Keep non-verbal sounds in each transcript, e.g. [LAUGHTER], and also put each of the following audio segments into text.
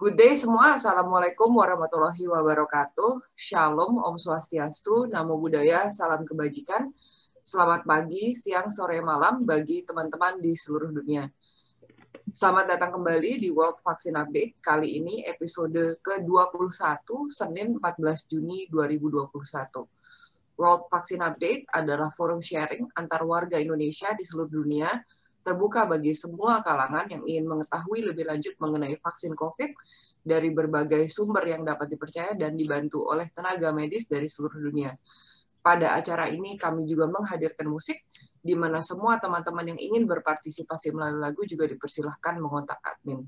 Good day semua. Assalamualaikum warahmatullahi wabarakatuh. Shalom, Om Swastiastu, Namo Buddhaya, Salam Kebajikan. Selamat pagi, siang, sore, malam bagi teman-teman di seluruh dunia. Selamat datang kembali di World Vaccine Update. Kali ini episode ke-21, Senin 14 Juni 2021. World Vaccine Update adalah forum sharing antar warga Indonesia di seluruh dunia terbuka bagi semua kalangan yang ingin mengetahui lebih lanjut mengenai vaksin COVID dari berbagai sumber yang dapat dipercaya dan dibantu oleh tenaga medis dari seluruh dunia. Pada acara ini kami juga menghadirkan musik di mana semua teman-teman yang ingin berpartisipasi melalui lagu juga dipersilahkan mengontak admin.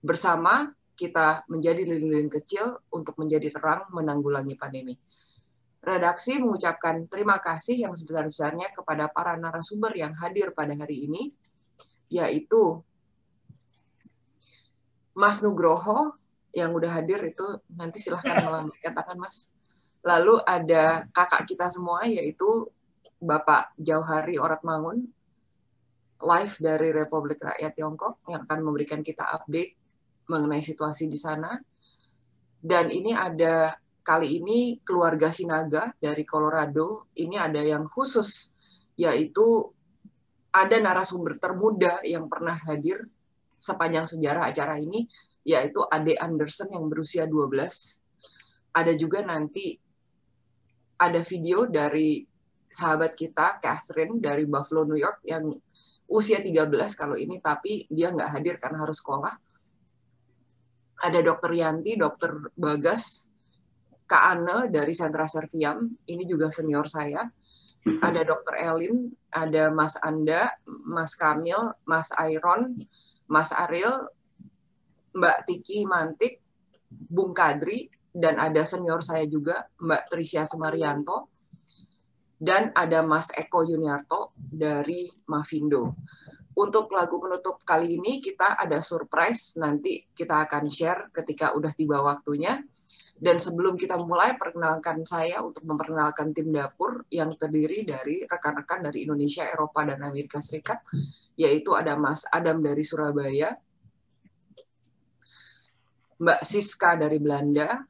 Bersama kita menjadi lilin-lilin kecil untuk menjadi terang menanggulangi pandemi. Redaksi mengucapkan terima kasih yang sebesar-besarnya kepada para narasumber yang hadir pada hari ini, yaitu Mas Nugroho yang udah hadir itu nanti silahkan [LAUGHS] melambaikan tangan Mas. Lalu ada kakak kita semua yaitu Bapak Jauhari Oratmangun live dari Republik Rakyat Tiongkok yang akan memberikan kita update mengenai situasi di sana. Dan ini ada kali ini keluarga Sinaga dari Colorado ini ada yang khusus yaitu ada narasumber termuda yang pernah hadir sepanjang sejarah acara ini yaitu Ade Anderson yang berusia 12. Ada juga nanti ada video dari sahabat kita Catherine dari Buffalo New York yang usia 13 kalau ini tapi dia nggak hadir karena harus sekolah. Ada Dokter Yanti, Dokter Bagas, Kak Anne dari Sentra Serviam, ini juga senior saya. Ada Dr. Elin, ada Mas Anda, Mas Kamil, Mas Airon, Mas Aril, Mbak Tiki Mantik, Bung Kadri, dan ada senior saya juga, Mbak Trisha Sumarianto, dan ada Mas Eko Yuniarto dari Mavindo. Untuk lagu penutup kali ini kita ada surprise nanti kita akan share ketika udah tiba waktunya. Dan sebelum kita mulai, perkenalkan saya untuk memperkenalkan tim dapur yang terdiri dari rekan-rekan dari Indonesia, Eropa, dan Amerika Serikat, yaitu ada Mas Adam dari Surabaya, Mbak Siska dari Belanda,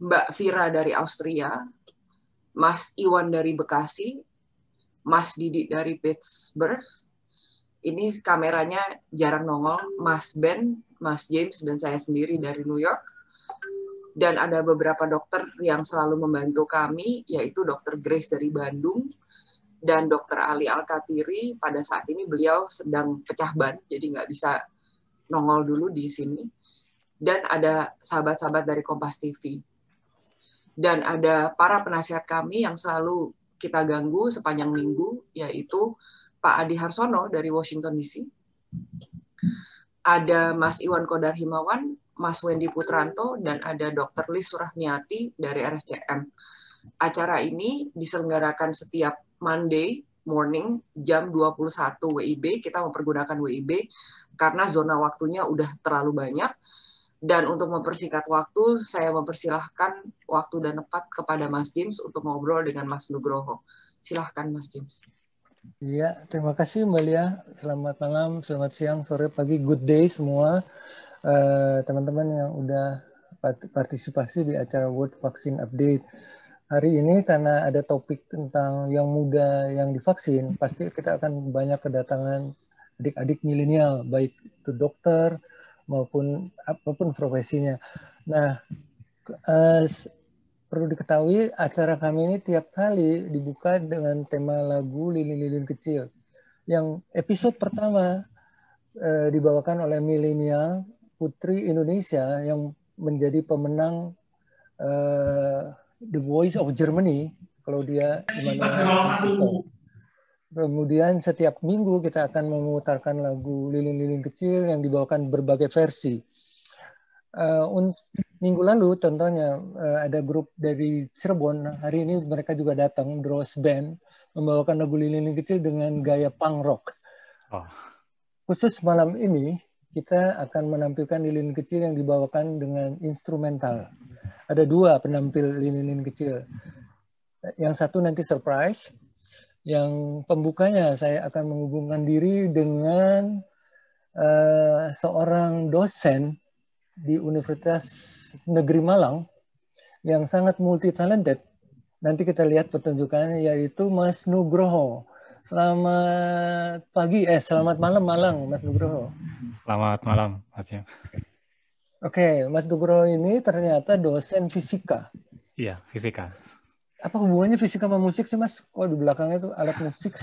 Mbak Vira dari Austria, Mas Iwan dari Bekasi, Mas Didi dari Pittsburgh, ini kameranya jarang nongol, Mas Ben, Mas James, dan saya sendiri dari New York dan ada beberapa dokter yang selalu membantu kami, yaitu Dokter Grace dari Bandung dan Dokter Ali Alkatiri. Pada saat ini beliau sedang pecah ban, jadi nggak bisa nongol dulu di sini. Dan ada sahabat-sahabat dari Kompas TV. Dan ada para penasihat kami yang selalu kita ganggu sepanjang minggu, yaitu Pak Adi Harsono dari Washington DC. Ada Mas Iwan Kodar Himawan Mas Wendy Putranto dan ada Dr. Lis Surahmiati dari RSCM. Acara ini diselenggarakan setiap Monday morning jam 21 WIB. Kita mempergunakan WIB karena zona waktunya udah terlalu banyak. Dan untuk mempersingkat waktu, saya mempersilahkan waktu dan tempat kepada Mas James untuk ngobrol dengan Mas Nugroho. Silahkan Mas James. Iya, terima kasih Mbak Lia. Selamat malam, selamat siang, sore, pagi, good day semua. Eh, teman-teman uh, yang udah partisipasi di acara World Vaccine Update. Hari ini karena ada topik tentang yang muda yang divaksin, pasti kita akan banyak kedatangan adik-adik milenial, baik itu dokter maupun apapun profesinya. Nah, uh, perlu diketahui acara kami ini tiap kali dibuka dengan tema lagu lilin-lilin kecil. Yang episode pertama eh, dibawakan oleh milenial putri Indonesia yang menjadi pemenang uh, The Voice of Germany kalau dia Kemudian setiap minggu kita akan memutarkan lagu Lilin-Lilin Kecil yang dibawakan berbagai versi. Uh, minggu lalu contohnya uh, ada grup dari Cirebon, hari ini mereka juga datang, Dross Band, membawakan lagu Lilin-Lilin Kecil dengan gaya punk rock. Oh. Khusus malam ini, kita akan menampilkan lilin kecil yang dibawakan dengan instrumental. Ada dua penampil lilin-lilin kecil. Yang satu nanti surprise, yang pembukanya saya akan menghubungkan diri dengan uh, seorang dosen di Universitas Negeri Malang yang sangat multi talented. Nanti kita lihat pertunjukannya yaitu Mas Nugroho Selamat pagi, eh selamat malam Malang, Mas Nugroho. Selamat malam, Mas. Oke, Mas Nugroho ini ternyata dosen fisika. Iya, fisika. Apa hubungannya fisika sama musik sih, Mas? Kok di belakangnya itu alat musik?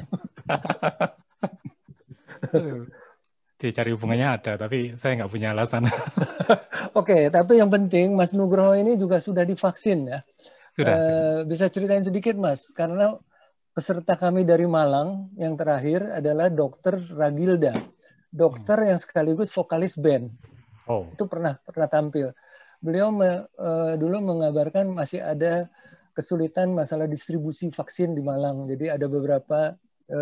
[LAUGHS] Dicari hubungannya ada, tapi saya nggak punya alasan. [LAUGHS] Oke, tapi yang penting Mas Nugroho ini juga sudah divaksin ya. Sudah. Uh, sudah. bisa ceritain sedikit, Mas, karena peserta kami dari Malang yang terakhir adalah Dokter Ragilda, dokter yang sekaligus vokalis band. Oh. Itu pernah pernah tampil. Beliau me, e, dulu mengabarkan masih ada kesulitan masalah distribusi vaksin di Malang. Jadi ada beberapa e,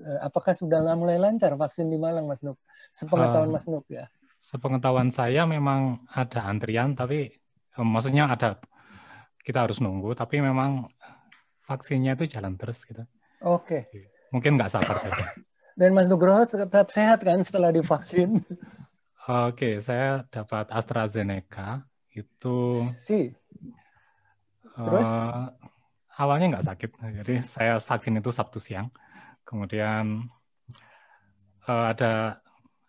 e apakah sudah mulai lancar vaksin di Malang, Mas Nuk? Sepengetahuan uh, Mas Nuk ya. Sepengetahuan saya memang ada antrian, tapi e, maksudnya ada kita harus nunggu. Tapi memang vaksinnya itu jalan terus gitu. Oke. Okay. Mungkin nggak sabar saja. [LAUGHS] Dan Mas Nugroho tetap sehat kan setelah divaksin? Oke, okay, saya dapat AstraZeneca itu. Si. Eh, terus? Uh, awalnya nggak sakit, jadi saya vaksin itu Sabtu siang. Kemudian uh, ada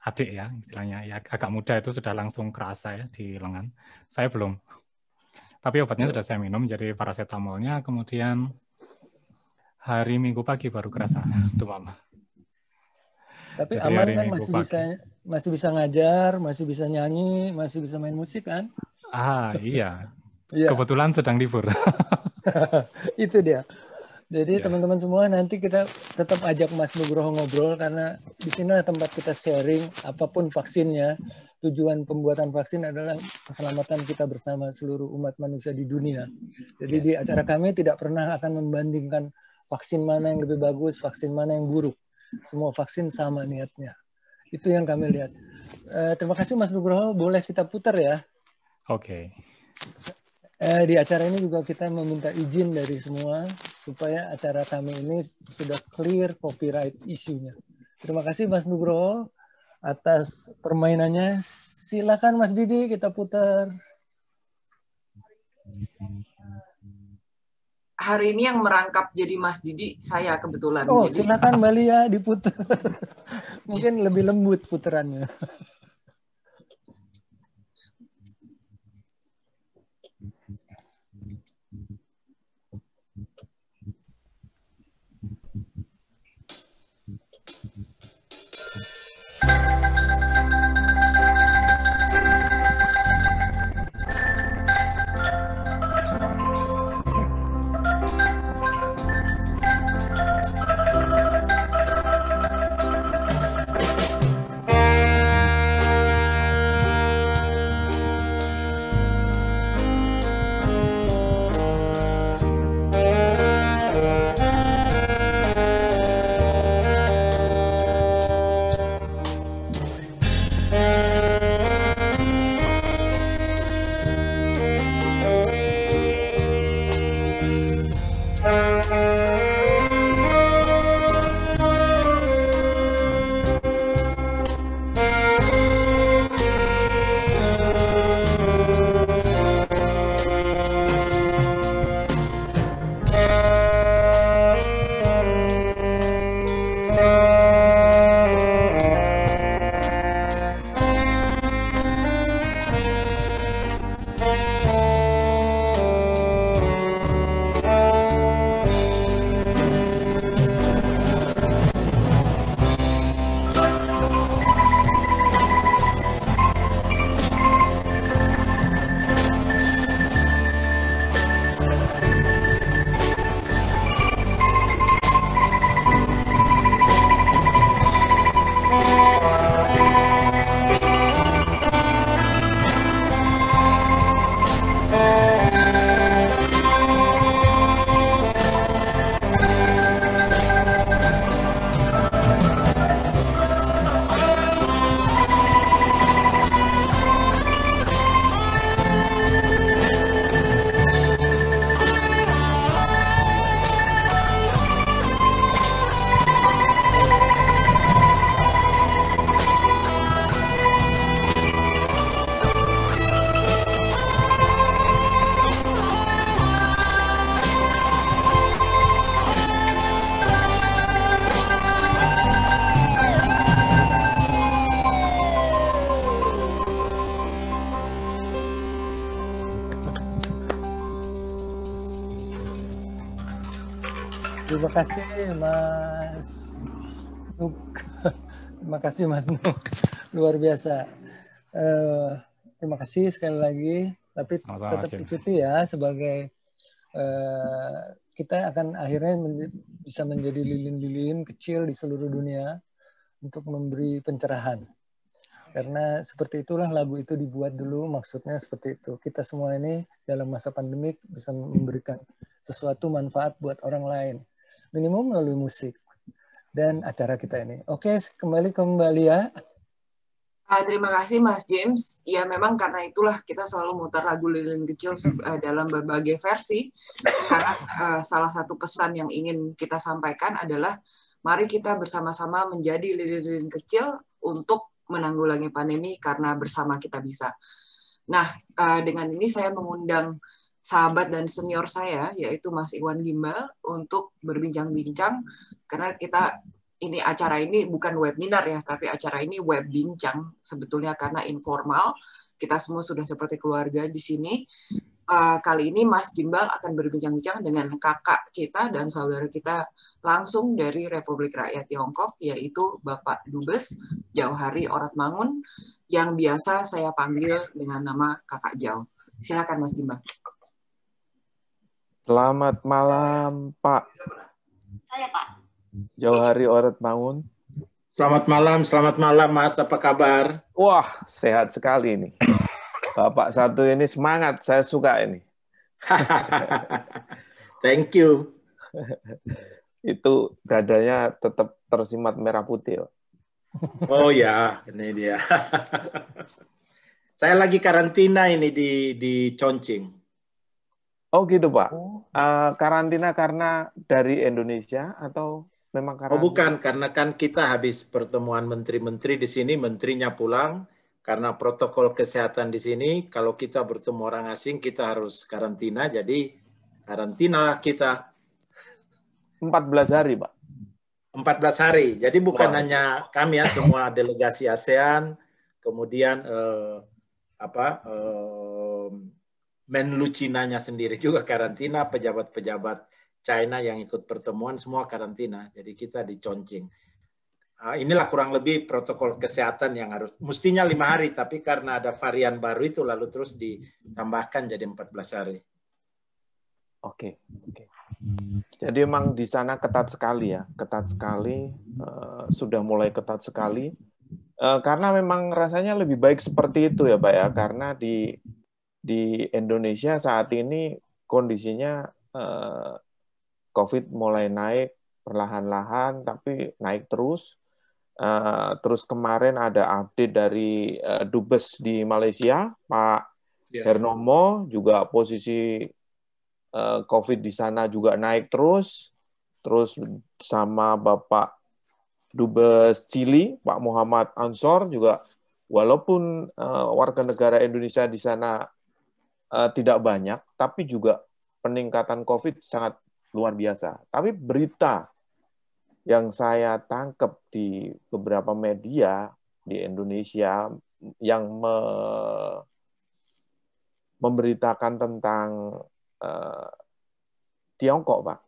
adik ya istilahnya, ya agak muda itu sudah langsung kerasa ya di lengan. Saya belum. Tapi obatnya sudah saya minum, jadi paracetamolnya, kemudian hari Minggu pagi baru kerasa hmm. mama. Tapi Jadi aman kan masih pagi. bisa masih bisa ngajar, masih bisa nyanyi, masih bisa main musik kan? Ah, iya. yeah. Kebetulan sedang libur. [LAUGHS] Itu dia. Jadi iya. teman-teman yeah. semua nanti kita tetap ajak Mas Nugroho ngobrol karena di sini tempat kita sharing apapun vaksinnya. Tujuan pembuatan vaksin adalah keselamatan kita bersama seluruh umat manusia di dunia. Jadi yeah. di acara kami tidak pernah akan membandingkan vaksin mana yang lebih bagus, vaksin mana yang buruk. Semua vaksin sama niatnya. Itu yang kami lihat. Eh, terima kasih Mas Nugroho, boleh kita putar ya. Oke. Okay. Eh, di acara ini juga kita meminta izin dari semua supaya acara kami ini sudah clear copyright isunya. Terima kasih Mas Nugroho atas permainannya. Silakan Mas Didi kita putar hari ini yang merangkap jadi Mas Didi saya kebetulan. Oh, jadi, silakan Mbak Lia diputer. [LAUGHS] Mungkin lebih lembut puterannya. kasih Mas Nuk. [LAUGHS] Terima kasih Mas Nuk. Luar biasa. Uh, terima kasih sekali lagi. Tapi Masa tetap hasil. ikuti ya sebagai uh, kita akan akhirnya men bisa menjadi lilin-lilin kecil di seluruh dunia untuk memberi pencerahan. Karena seperti itulah lagu itu dibuat dulu, maksudnya seperti itu. Kita semua ini dalam masa pandemik bisa memberikan sesuatu manfaat buat orang lain minimum melalui musik dan acara kita ini. Oke, kembali kembali ya. Uh, terima kasih Mas James. Ya memang karena itulah kita selalu mutar lagu lilin kecil uh, dalam berbagai versi. Karena uh, salah satu pesan yang ingin kita sampaikan adalah mari kita bersama-sama menjadi lilin-lilin kecil untuk menanggulangi pandemi karena bersama kita bisa. Nah, uh, dengan ini saya mengundang sahabat dan senior saya yaitu Mas Iwan Gimbal untuk berbincang-bincang karena kita ini acara ini bukan webinar ya, tapi acara ini web bincang sebetulnya karena informal. Kita semua sudah seperti keluarga di sini. Uh, kali ini Mas Gimbal akan berbincang-bincang dengan kakak kita dan saudara kita langsung dari Republik Rakyat Tiongkok, yaitu Bapak Dubes Jauhari Oratmangun, yang biasa saya panggil dengan nama Kakak Jauh. Silakan Mas Gimbal. Selamat malam, Pak. Saya, Pak. Jauhari Orat Bangun. Selamat malam, selamat malam, Mas. Apa kabar? Wah, sehat sekali ini. Bapak satu ini semangat, saya suka ini. [LAUGHS] Thank you. Itu dadanya tetap tersimat merah putih. Oh ya, ini dia. [LAUGHS] saya lagi karantina ini di di Concing. Oh gitu Pak. Oh. Uh, karantina karena dari Indonesia atau memang karena Oh bukan, karena kan kita habis pertemuan menteri-menteri di sini, menterinya pulang. Karena protokol kesehatan di sini, kalau kita bertemu orang asing, kita harus karantina. Jadi karantina kita. 14 hari Pak? 14 hari. Jadi bukan wow. hanya kami ya, semua [LAUGHS] delegasi ASEAN, kemudian eh, apa eh, menlu Cinanya sendiri juga karantina, pejabat-pejabat China yang ikut pertemuan semua karantina. Jadi kita diconcing. Ah, inilah kurang lebih protokol kesehatan yang harus mestinya lima hari, tapi karena ada varian baru itu lalu terus ditambahkan jadi 14 hari. Oke, oke. Jadi emang di sana ketat sekali ya, ketat sekali, uh, sudah mulai ketat sekali. Uh, karena memang rasanya lebih baik seperti itu ya, Pak ya, karena di di Indonesia saat ini kondisinya eh, COVID mulai naik perlahan-lahan, tapi naik terus. Uh, terus kemarin ada update dari uh, Dubes di Malaysia, Pak yeah. Hernomo, juga posisi uh, COVID di sana juga naik terus. Terus sama Bapak Dubes Chili, Pak Muhammad Ansor juga walaupun uh, warga negara Indonesia di sana uh, tidak banyak, tapi juga peningkatan COVID sangat luar biasa. Tapi berita yang saya tangkap di beberapa media di Indonesia yang me memberitakan tentang uh, Tiongkok, Pak,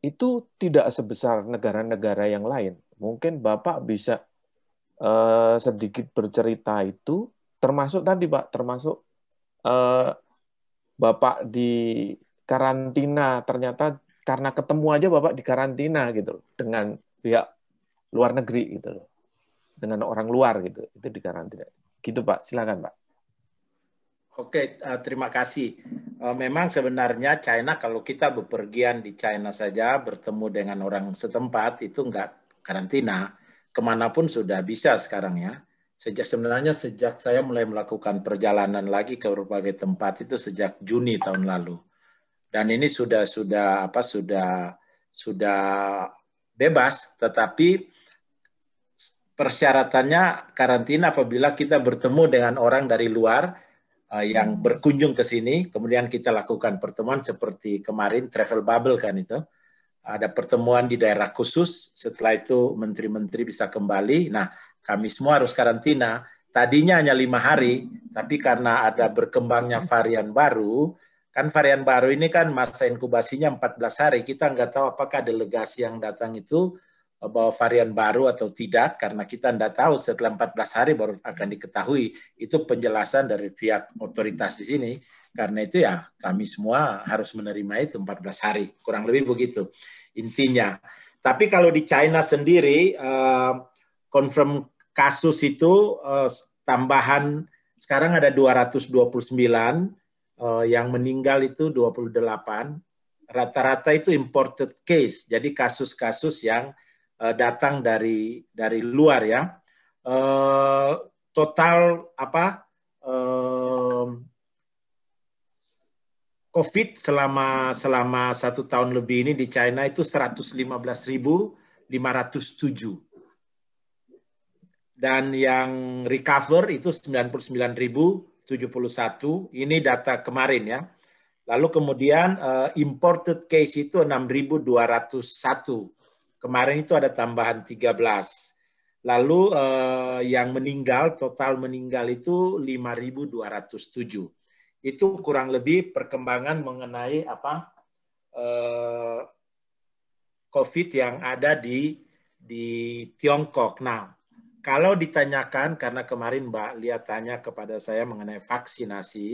itu tidak sebesar negara-negara yang lain. Mungkin Bapak bisa uh, sedikit bercerita itu, termasuk tadi, Pak, termasuk eh, bapak di karantina ternyata karena ketemu aja bapak di karantina gitu dengan pihak luar negeri gitu dengan orang luar gitu itu di karantina gitu pak silakan pak Oke, eh, terima kasih. Eh, memang sebenarnya China kalau kita bepergian di China saja bertemu dengan orang setempat itu enggak karantina, kemanapun sudah bisa sekarang ya sejak sebenarnya sejak saya mulai melakukan perjalanan lagi ke berbagai tempat itu sejak Juni tahun lalu dan ini sudah sudah apa sudah sudah bebas tetapi persyaratannya karantina apabila kita bertemu dengan orang dari luar eh, yang hmm. berkunjung ke sini kemudian kita lakukan pertemuan seperti kemarin travel bubble kan itu ada pertemuan di daerah khusus setelah itu menteri-menteri bisa kembali nah kami semua harus karantina. Tadinya hanya lima hari, tapi karena ada berkembangnya varian baru, kan varian baru ini kan masa inkubasinya 14 hari. Kita nggak tahu apakah delegasi yang datang itu eh, bawa varian baru atau tidak, karena kita nggak tahu setelah 14 hari baru akan diketahui. Itu penjelasan dari pihak otoritas di sini. Karena itu ya kami semua harus menerima itu 14 hari, kurang lebih begitu intinya. Tapi kalau di China sendiri, uh, confirm kasus itu uh, tambahan sekarang ada 229 uh, eh, yang meninggal itu 28 rata-rata itu imported case jadi kasus-kasus yang uh, datang dari dari luar ya uh, total apa uh, COVID selama selama satu tahun lebih ini di China itu 115.507 dan yang recover itu 99.071. Ini data kemarin ya. Lalu kemudian uh, imported case itu 6.201. Kemarin itu ada tambahan 13. Lalu uh, yang meninggal total meninggal itu 5.207. Itu kurang lebih perkembangan mengenai apa uh, COVID yang ada di di Tiongkok. Nah, kalau ditanyakan, karena kemarin Mbak Lia tanya kepada saya mengenai vaksinasi,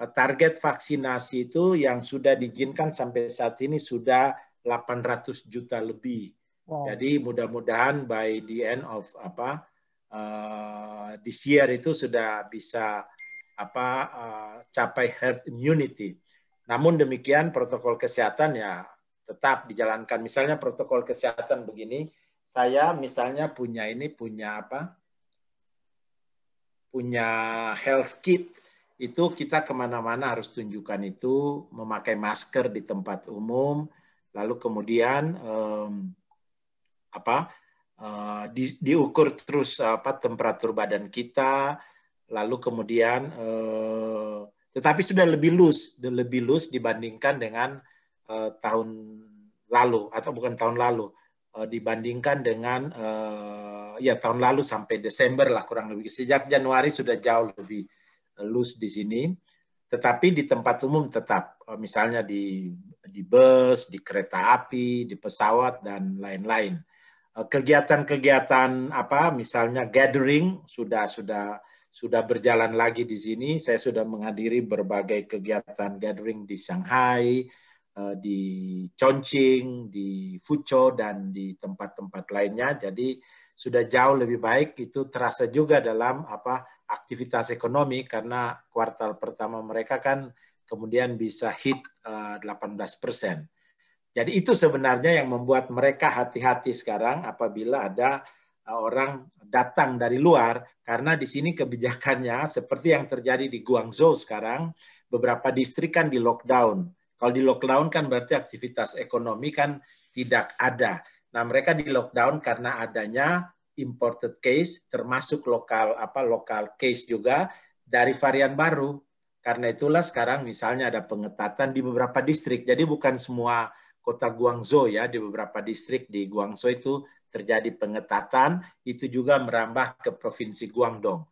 eh, target vaksinasi itu yang sudah diizinkan sampai saat ini sudah 800 juta lebih. Wow. Jadi mudah-mudahan by the end of apa uh, this year itu sudah bisa apa uh, capai herd immunity. Namun demikian protokol kesehatan ya tetap dijalankan. Misalnya protokol kesehatan begini, saya misalnya punya ini punya apa punya health kit itu kita kemana-mana harus tunjukkan itu memakai masker di tempat umum lalu kemudian um, apa uh, di, diukur terus apa temperatur badan kita lalu kemudian uh, tetapi sudah lebih lus lebih lus dibandingkan dengan uh, tahun lalu atau bukan tahun lalu Eh, dibandingkan dengan uh, ya tahun lalu sampai Desember lah kurang lebih. Sejak Januari sudah jauh lebih eh, loose di sini. Tetapi di tempat umum tetap uh, misalnya di di bus, di kereta api, di pesawat dan lain-lain. Kegiatan-kegiatan apa misalnya gathering sudah sudah sudah berjalan lagi di sini. Saya sudah menghadiri berbagai kegiatan gathering di Shanghai, Eh, di Chongqing, di Fuzhou dan di tempat-tempat lainnya. Jadi sudah jauh lebih baik itu terasa juga dalam apa aktivitas ekonomi karena kuartal pertama mereka kan kemudian bisa hit uh, eh, 18 persen. Jadi itu sebenarnya yang membuat mereka hati-hati sekarang apabila ada eh, orang datang dari luar karena di sini kebijakannya seperti yang terjadi di Guangzhou sekarang beberapa distrik kan di lockdown kalau di lockdown kan berarti aktivitas ekonomi kan tidak ada. Nah, mereka di lockdown karena adanya imported case termasuk lokal apa lokal case juga dari varian baru. Karena itulah sekarang misalnya ada pengetatan di beberapa distrik. Jadi bukan semua kota Guangzhou ya di beberapa distrik di Guangzhou itu terjadi pengetatan itu juga merambah ke provinsi Guangdong.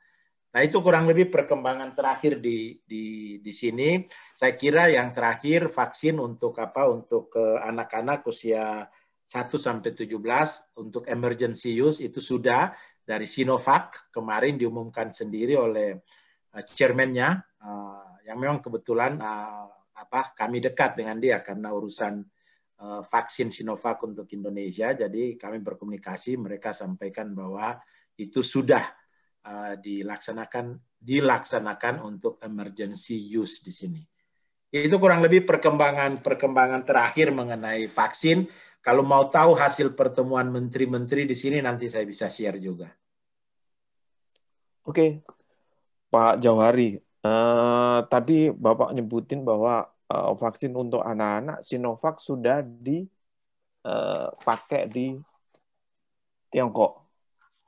Nah itu kurang lebih perkembangan terakhir di di di sini. Saya kira yang terakhir vaksin untuk apa untuk ke eh, anak-anak usia 1 sampai 17 untuk emergency use itu sudah dari Sinovac kemarin diumumkan sendiri oleh uh, chairman-nya uh, yang memang kebetulan uh, apa kami dekat dengan dia karena urusan uh, vaksin Sinovac untuk Indonesia jadi kami berkomunikasi mereka sampaikan bahwa itu sudah Uh, dilaksanakan dilaksanakan untuk emergency use di sini. Itu kurang lebih perkembangan-perkembangan terakhir mengenai vaksin. Kalau mau tahu hasil pertemuan menteri-menteri di sini nanti saya bisa share juga. Oke, Pak Jauhari, uh, tadi Bapak nyebutin bahwa uh, vaksin untuk anak-anak Sinovac sudah dipakai eh, di Tiongkok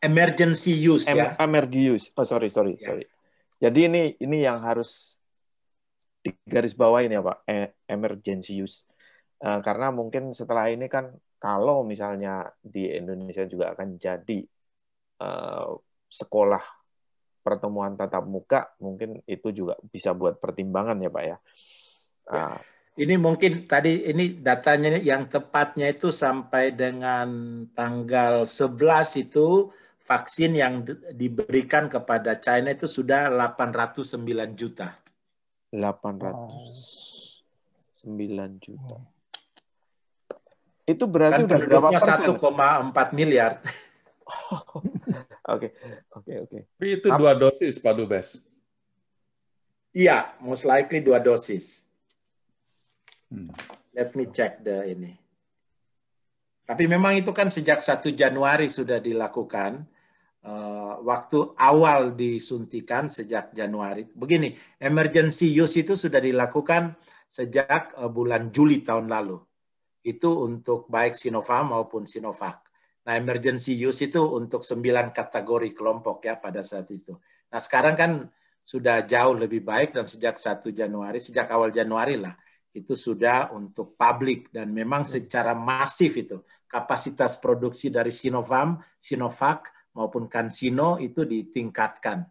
emergency use em ya. Emergency use. Oh sorry sorry ya. sorry. Jadi ini ini yang harus digaris ini ya Pak. E emergency use. Uh, karena mungkin setelah ini kan kalau misalnya di Indonesia juga akan jadi uh, sekolah pertemuan tatap muka mungkin itu juga bisa buat pertimbangan ya Pak ya. Uh, ini mungkin tadi ini datanya yang tepatnya itu sampai dengan tanggal 11 itu vaksin yang diberikan kepada China itu sudah 809 juta. 809 juta. Itu berarti kan berapa persen? 1,4 miliar. [LAUGHS] Oke, oke, oke. Tapi itu dua dosis, Pak Dubes. Iya, most likely dua dosis. Hmm. Let me check the ini. Tapi memang itu kan sejak 1 Januari sudah dilakukan uh, waktu awal disuntikan sejak Januari. Begini, emergency use itu sudah dilakukan sejak uh, bulan Juli tahun lalu. Itu untuk baik Sinovac maupun Sinovac. Nah, emergency use itu untuk sembilan kategori kelompok ya pada saat itu. Nah, sekarang kan sudah jauh lebih baik dan sejak 1 Januari, sejak awal Januari lah, itu sudah untuk publik dan memang hmm. secara masif itu kapasitas produksi dari Sinovac, Sinovac maupun kansino itu ditingkatkan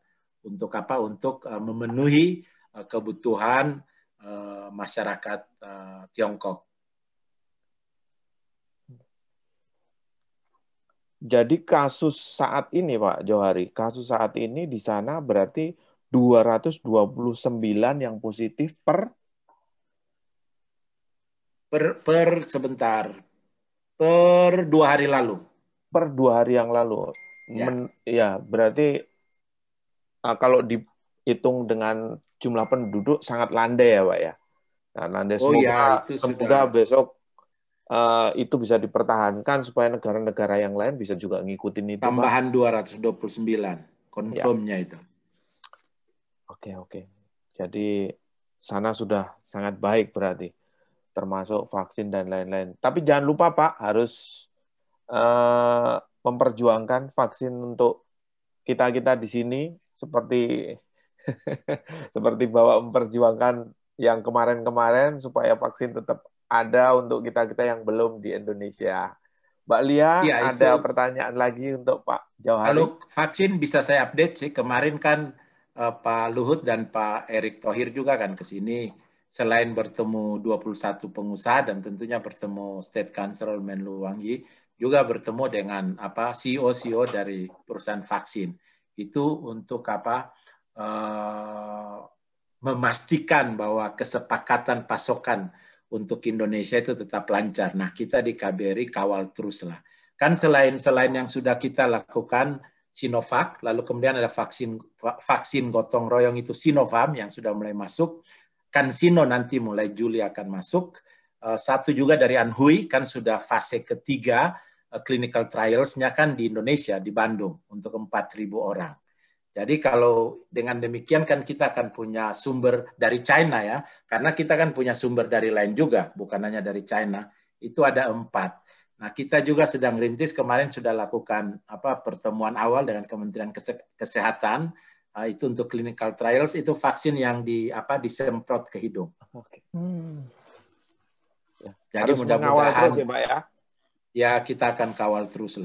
untuk apa? Untuk eh, memenuhi eh, kebutuhan eh, masyarakat Tiongkok. Jadi kasus saat ini Pak Johari, kasus saat ini di sana berarti 229 yang positif per per, per sebentar per dua hari lalu. Per dua hari yang lalu. Ya, Men, ya berarti uh, kalau dihitung dengan jumlah penduduk sangat landai ya, Pak ya. Nah, landai oh, iya, semoga, ya, itu semoga sudah. besok uh, itu bisa dipertahankan supaya negara-negara yang lain bisa juga ngikutin itu. Tambahan Pak. 229, konfirmnya ya. itu. Oke, oke. Jadi sana sudah sangat baik berarti termasuk vaksin dan lain-lain. Tapi jangan lupa Pak harus eh, memperjuangkan vaksin untuk kita-kita di sini seperti [LAUGHS] seperti bahwa memperjuangkan yang kemarin-kemarin supaya vaksin tetap ada untuk kita-kita yang belum di Indonesia. Mbak Lia, ya, itu. pertanyaan lagi untuk Pak Jauhari. Kalau vaksin bisa saya update sih, kemarin kan eh, Pak Luhut dan Pak Erick Thohir juga kan ke sini selain bertemu 21 pengusaha dan tentunya bertemu State Council Menlu Wangi juga bertemu dengan apa CEO CEO dari perusahaan vaksin itu untuk apa uh, memastikan bahwa kesepakatan pasokan untuk Indonesia itu tetap lancar. Nah kita di KBRI kawal terus lah. Kan selain selain yang sudah kita lakukan Sinovac, lalu kemudian ada vaksin vaksin gotong royong itu Sinovac yang sudah mulai masuk, kan Sinovac nanti mulai Juli akan masuk, eh, satu juga dari Anhui kan sudah fase ketiga Eh, clinical trials-nya kan di Indonesia, di Bandung, untuk 4.000 orang. Jadi kalau dengan demikian kan kita akan punya sumber dari China ya, karena kita kan punya sumber dari lain juga, bukan hanya dari China. Itu ada empat. Nah kita juga sedang rintis kemarin sudah lakukan apa pertemuan awal dengan Kementerian Kesehatan eh, itu untuk clinical trials itu vaksin yang di apa disemprot ke hidung. Oke. Hmm. Jadi mudah-mudahan ya. ya? ya kita akan kawal terus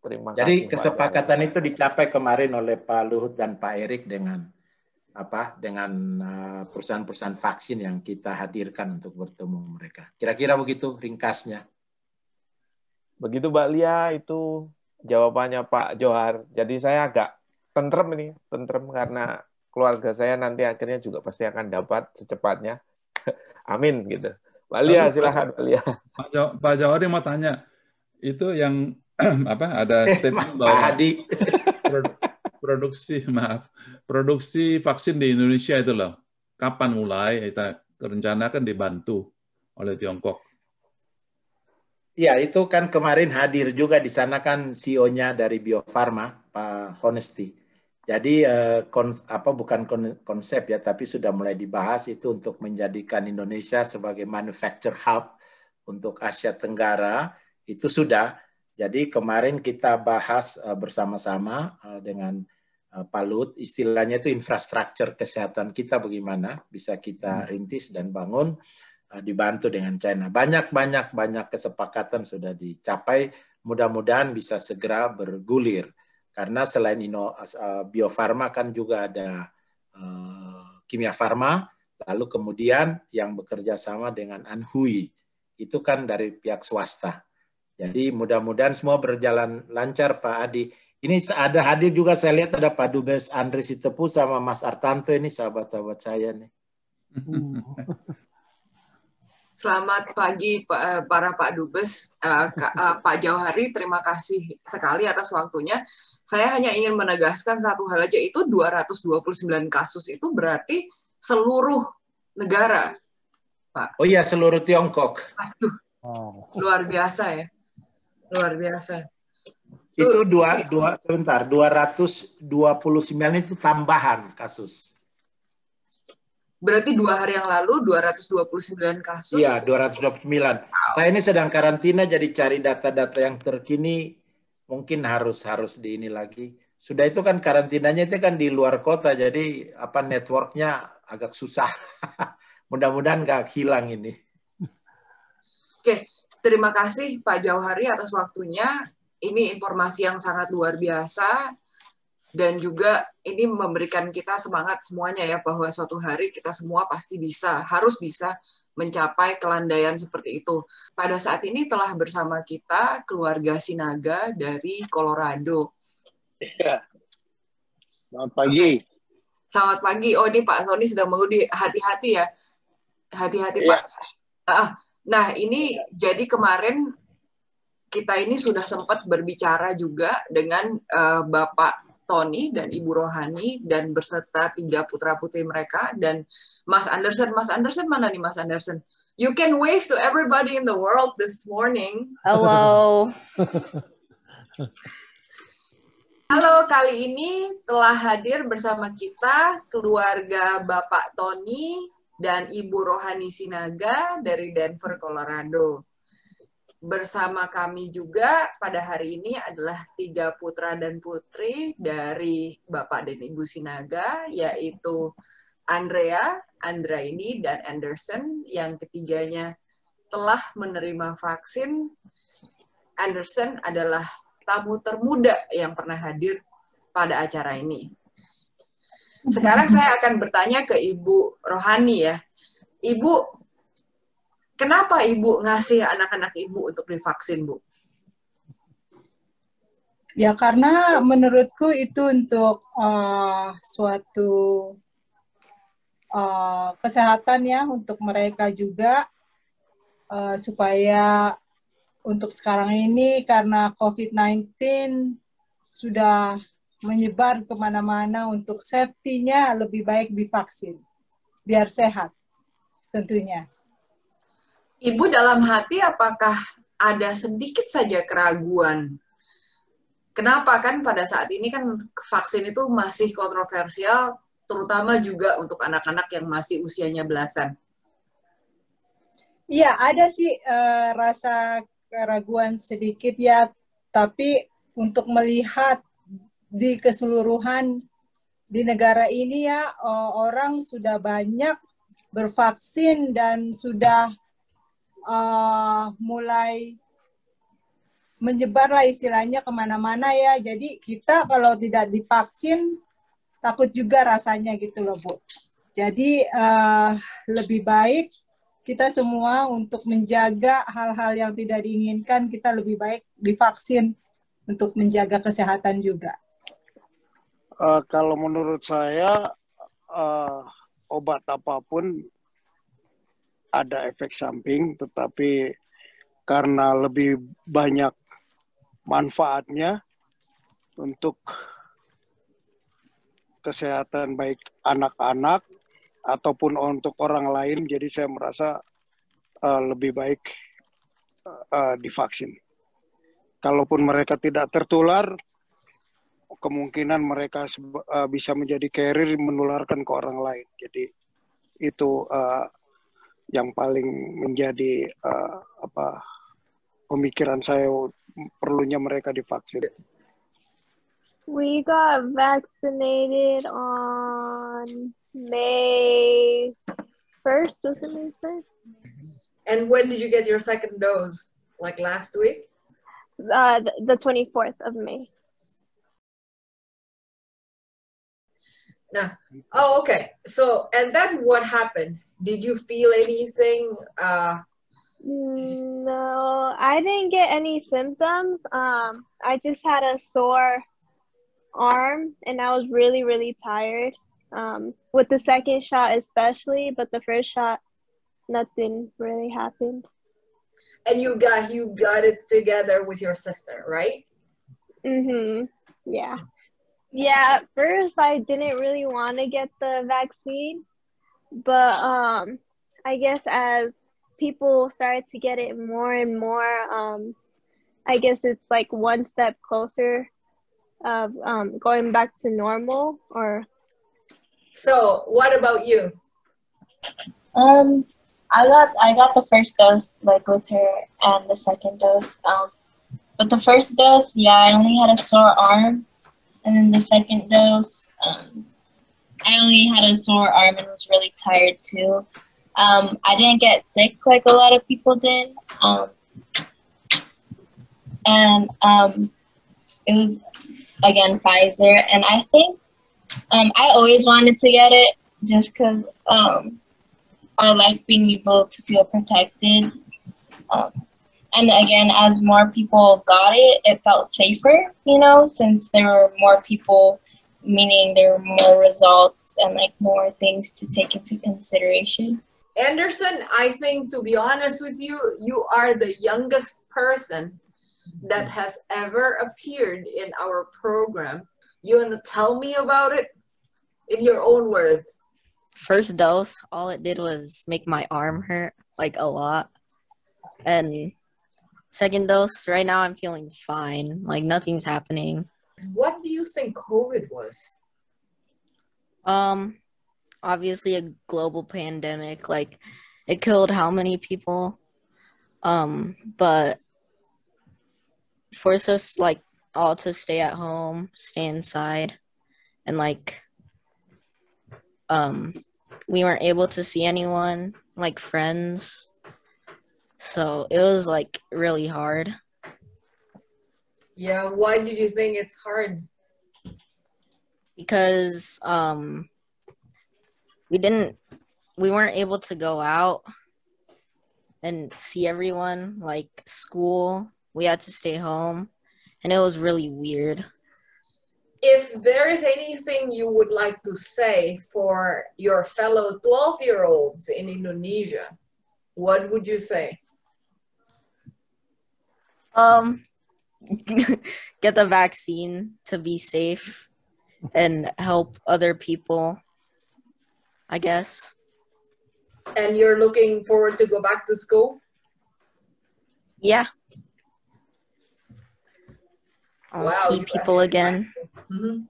Terima Jadi kesepakatan itu dicapai kemarin oleh Pak Luhut dan Pak Erik dengan apa dengan eh, perusahaan-perusahaan vaksin yang kita hadirkan untuk bertemu mereka. Kira-kira begitu ringkasnya. Begitu Mbak Lia itu jawabannya Pak Johar. Jadi saya agak tentrem ini, tentrem karena keluarga saya nanti akhirnya juga pasti akan dapat secepatnya. [LAUGHS] Amin gitu. Pak Lia, silakan Pak Lia. Pak Jawari mau tanya, itu yang [CLEARS THROAT] apa ada [LAUGHS] statement bahwa Hadi. produksi maaf produksi vaksin di Indonesia itu loh kapan mulai kita rencanakan dibantu oleh Tiongkok. Ya, itu kan kemarin hadir juga di sana kan CEO-nya dari Bio Farma, Pak Honesty. Jadi eh, kon, apa bukan konsep ya, tapi sudah mulai dibahas itu untuk menjadikan Indonesia sebagai manufacture hub untuk Asia Tenggara itu sudah. Jadi kemarin kita bahas eh, bersama-sama eh, dengan eh, Pak istilahnya itu infrastruktur kesehatan kita bagaimana bisa kita hmm. rintis dan bangun eh, dibantu dengan China. Banyak banyak banyak kesepakatan sudah dicapai, mudah-mudahan bisa segera bergulir karena selain ino, uh, biofarma kan juga ada uh, kimia farma, lalu kemudian yang bekerja sama dengan Anhui. Itu kan dari pihak swasta. Jadi mudah-mudahan semua berjalan lancar Pak Adi. Ini ada hadir juga saya lihat ada Pak Dubes Andri Sitepu sama Mas Artanto ini sahabat-sahabat saya nih. [LAUGHS] Uh. Selamat pagi eh, para Pak Dubes, eh, eh, Pak Jauhari, terima kasih sekali atas waktunya. Saya hanya ingin menegaskan satu hal aja, itu 229 kasus itu berarti seluruh negara, Pak. Oh iya, seluruh Tiongkok. Aduh, oh. luar biasa ya, luar biasa. Itu dua, dua, sebentar, 229 itu tambahan kasus. Berarti dua hari yang lalu 229 kasus. Iya, 229. Wow. Saya ini sedang karantina jadi cari data-data yang terkini mungkin harus harus di ini lagi. Sudah itu kan karantinanya itu kan di luar kota jadi apa networknya agak susah. [LAUGHS] Mudah-mudahan nggak hilang ini. Oke, terima kasih Pak Jauhari atas waktunya. Ini informasi yang sangat luar biasa dan juga ini memberikan kita semangat semuanya ya bahwa suatu hari kita semua pasti bisa harus bisa mencapai kelandaian seperti itu. Pada saat ini telah bersama kita keluarga Sinaga dari Colorado. Iya. Selamat pagi. Selamat pagi. Oh, ini Pak Sony sudah mengundi. Hati-hati ya. Hati-hati, iya. Pak. Ah, nah, ini jadi kemarin kita ini sudah sempat berbicara juga dengan uh, Bapak Tony dan Ibu Rohani dan berserta tiga putra putri mereka dan Mas Anderson. Mas Anderson mana nih Mas Anderson? You can wave to everybody in the world this morning. Hello. [LAUGHS] Halo, kali ini telah hadir bersama kita keluarga Bapak Tony dan Ibu Rohani Sinaga dari Denver, Colorado bersama kami juga pada hari ini adalah tiga putra dan putri dari Bapak dan Ibu Sinaga, yaitu Andrea, ini dan Anderson. Yang ketiganya telah menerima vaksin. Anderson adalah tamu termuda yang pernah hadir pada acara ini. Sekarang saya akan bertanya ke Ibu Rohani ya. Ibu, Kenapa ibu ngasih anak-anak ibu untuk divaksin, Bu? Ya karena menurutku itu untuk uh, suatu uh, kesehatan ya untuk mereka juga uh, supaya untuk sekarang ini karena COVID-19 sudah menyebar kemana-mana untuk safety-nya lebih baik divaksin biar sehat tentunya. Ibu dalam hati apakah ada sedikit saja keraguan? Kenapa kan pada saat ini kan vaksin itu masih kontroversial, terutama juga untuk anak-anak yang masih usianya belasan. Iya, ada sih uh, rasa keraguan sedikit ya, tapi untuk melihat di keseluruhan di negara ini ya orang sudah banyak bervaksin dan sudah uh, mulai menyebar lah istilahnya kemana-mana ya. Jadi kita kalau tidak divaksin takut juga rasanya gitu loh Bu. Jadi uh, lebih baik kita semua untuk menjaga hal-hal yang tidak diinginkan kita lebih baik divaksin untuk menjaga kesehatan juga. Uh, kalau menurut saya uh, obat apapun ada efek samping, tetapi karena lebih banyak manfaatnya untuk kesehatan baik anak-anak ataupun untuk orang lain, jadi saya merasa uh, lebih baik uh, divaksin. Kalaupun mereka tidak tertular, kemungkinan mereka uh, bisa menjadi carrier menularkan ke orang lain. Jadi itu uh, yang paling menjadi uh, apa pemikiran saya perlunya mereka divaksin. We got vaccinated on May first, was it May first? And when did you get your second dose? Like last week? Uh, the, twenty fourth of May. No. Oh, okay. So, and then what happened? Did you feel anything? Uh, no, I didn't get any symptoms. Um, I just had a sore arm, and I was really, really tired. Um, with the second shot, especially, but the first shot, nothing really happened. And you got you got it together with your sister, right? Mhm. Yeah. Yeah, at first I didn't really want to get the vaccine, but um, I guess as people started to get it more and more, um, I guess it's like one step closer of um, going back to normal. Or so, what about you? Um, I got I got the first dose like with her, and the second dose. Um, but the first dose, yeah, I only had a sore arm and then the second dose, um, I only had a sore arm and was really tired too. Um, I didn't get sick like a lot of people did. Um, and um, it was, again, Pfizer. And I think um, I always wanted to get it just because I um, like being able to feel protected. Um, and again, as more people got it, it felt safer, you know, since there were more people, meaning there were more results and like more things to take into consideration. Anderson, I think to be honest with you, you are the youngest person that mm-hmm. has ever appeared in our program. You want to tell me about it in your own words? First dose, all it did was make my arm hurt like a lot. And second dose right now i'm feeling fine like nothing's happening what do you think covid was um obviously a global pandemic like it killed how many people um but forced us like all to stay at home stay inside and like um we weren't able to see anyone like friends so it was like really hard. Yeah, why did you think it's hard? Because um we didn't we weren't able to go out and see everyone like school. We had to stay home and it was really weird. If there is anything you would like to say for your fellow 12 year olds in Indonesia, what would you say? Um, [LAUGHS] get the vaccine to be safe and help other people. I guess. And you're looking forward to go back to school? Yeah. I'll wow, see people again. Mm-hmm.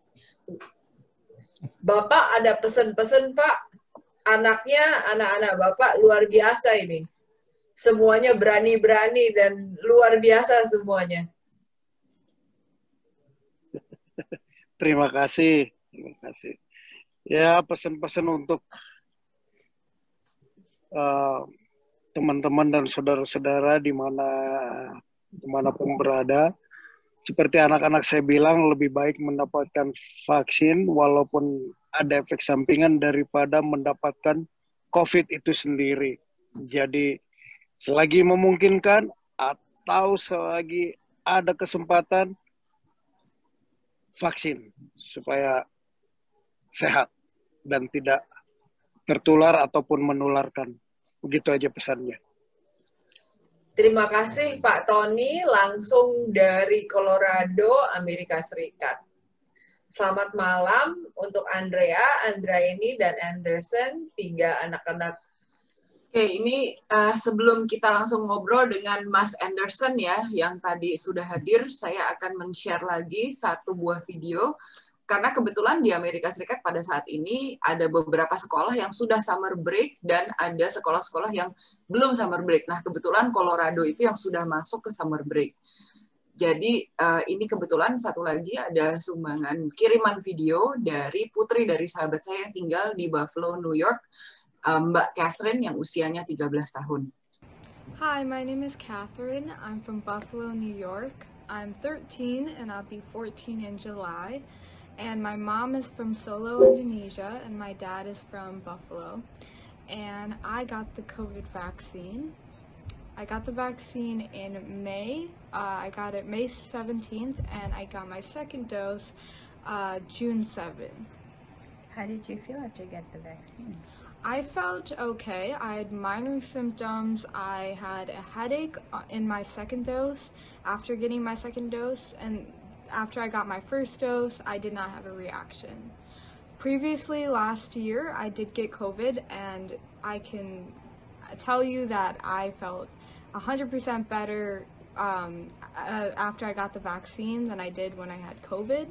Bapak ada pesan-pesan Pak. Anaknya, anak-anak Bapak luar biasa ini. semuanya berani-berani dan luar biasa semuanya. [LAUGHS] Terima kasih, terima kasih. Ya pesan-pesan untuk eh, teman-teman uh, dan saudara-saudara di mana dimanapun berada. Seperti anak-anak saya bilang, lebih baik mendapatkan vaksin walaupun ada efek sampingan daripada mendapatkan COVID itu sendiri. Jadi selagi memungkinkan atau selagi ada kesempatan vaksin supaya sehat dan tidak tertular ataupun menularkan. Begitu aja pesannya. Terima kasih Pak Tony langsung dari Colorado, Amerika Serikat. Selamat malam untuk Andrea, Andrea ini dan Anderson, tiga anak-anak Oke, ini uh, sebelum kita langsung ngobrol dengan Mas Anderson ya, yang tadi sudah hadir, saya akan men-share lagi satu buah video. Karena kebetulan di Amerika Serikat pada saat ini ada beberapa sekolah yang sudah summer break dan ada sekolah-sekolah yang belum summer break. Nah, kebetulan Colorado itu yang sudah masuk ke summer break. Jadi uh, ini kebetulan satu lagi ada sumbangan kiriman video dari putri dari sahabat saya yang tinggal di Buffalo, New York um, Mbak Catherine yang usianya 13 tahun. Hi, my name is Catherine. I'm from Buffalo, New York. I'm 13 and I'll be 14 in July. And my mom is from Solo, Indonesia, and my dad is from Buffalo. And I got the COVID vaccine. I got the vaccine in May. Uh, I got it May 17th, and I got my second dose uh, June 7th. How did you feel after you got the vaccine? I felt okay. I had minor symptoms. I had a headache uh, in my second dose after getting my second dose, and after I got my first dose, I did not have a reaction. Previously, last year, I did get COVID, and I can tell you that I felt 100% better um, after I got the vaccine than I did when I had COVID,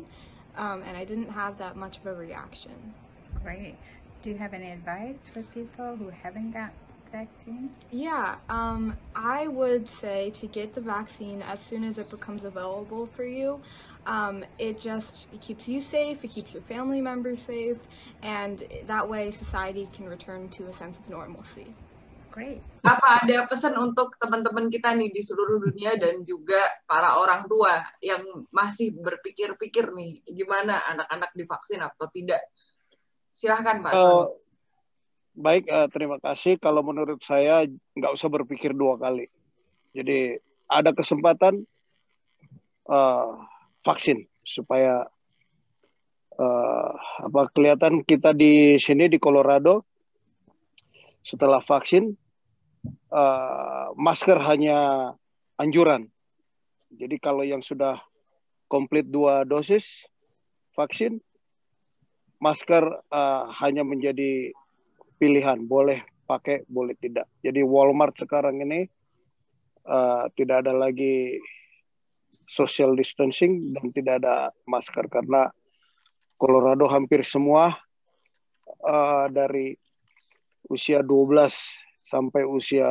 um, and I didn't have that much of a reaction. Great. Do you have any advice for people who haven't got vaccine? Yeah, um, I would say to get the vaccine as soon as it becomes available for you. Um, it just it keeps you safe, it keeps your family members safe, and that way society can return to a sense of normalcy. Great. Apa ada pesan untuk teman-teman kita nih di seluruh dunia dan juga para orang tua yang masih berpikir-pikir nih gimana anak-anak divaksin atau tidak? Silahkan Pak. Uh, baik, uh, terima kasih. Kalau menurut saya nggak usah berpikir dua kali. Jadi ada kesempatan uh, vaksin supaya uh, apa kelihatan kita di sini di Colorado setelah vaksin uh, masker hanya anjuran. Jadi kalau yang sudah komplit dua dosis vaksin masker uh, hanya menjadi pilihan, boleh pakai, boleh tidak. Jadi Walmart sekarang ini uh, tidak ada lagi social distancing dan tidak ada masker karena Colorado hampir semua uh, dari usia 12 sampai usia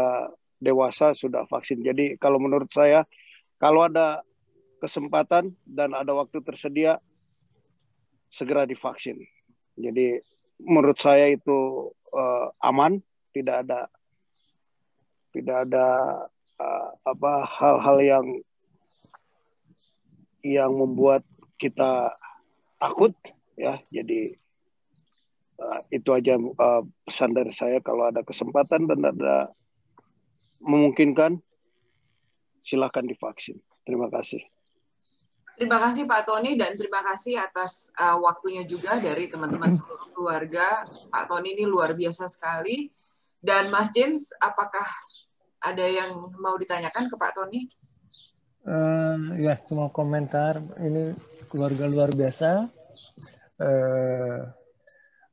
dewasa sudah vaksin. Jadi kalau menurut saya kalau ada kesempatan dan ada waktu tersedia segera divaksin. Jadi menurut saya itu uh, aman, tidak ada tidak ada uh, apa hal-hal yang yang membuat kita takut ya. Jadi uh, itu aja uh, pesan dari saya kalau ada kesempatan dan ada memungkinkan silahkan divaksin. Terima kasih. Terima kasih Pak Tony dan terima kasih atas uh, waktunya juga dari teman-teman seluruh keluarga. Pak Tony ini luar biasa sekali. Dan Mas James, apakah ada yang mau ditanyakan ke Pak Tony? Uh, ya, semua komentar. Ini keluarga luar biasa. Uh,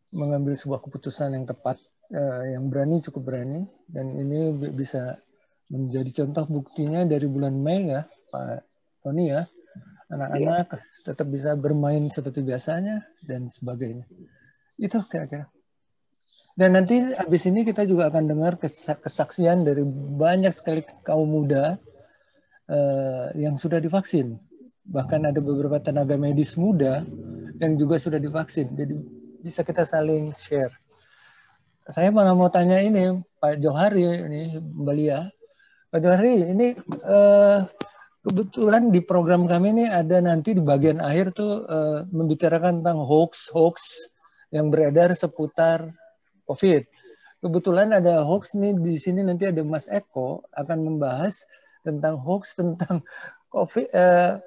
mengambil sebuah keputusan yang tepat, uh, yang berani, cukup berani. Dan ini bisa menjadi contoh buktinya dari bulan Mei ya, Pak Tony ya anak-anak yeah. tetap bisa bermain seperti biasanya dan sebagainya itu kira-kira dan nanti habis ini kita juga akan dengar kesaksian dari banyak sekali kaum muda uh, yang sudah divaksin. Bahkan ada beberapa tenaga medis muda yang juga sudah divaksin. Jadi bisa kita saling share. Saya malah mau tanya ini Pak Johari ini Mbak Lia. Pak Johari ini uh, kebetulan di program kami ini ada nanti di bagian akhir tuh uh, membicarakan tentang hoax-hoax yang beredar seputar COVID. Kebetulan ada hoax nih di sini nanti ada Mas Eko akan membahas tentang hoax tentang COVID uh,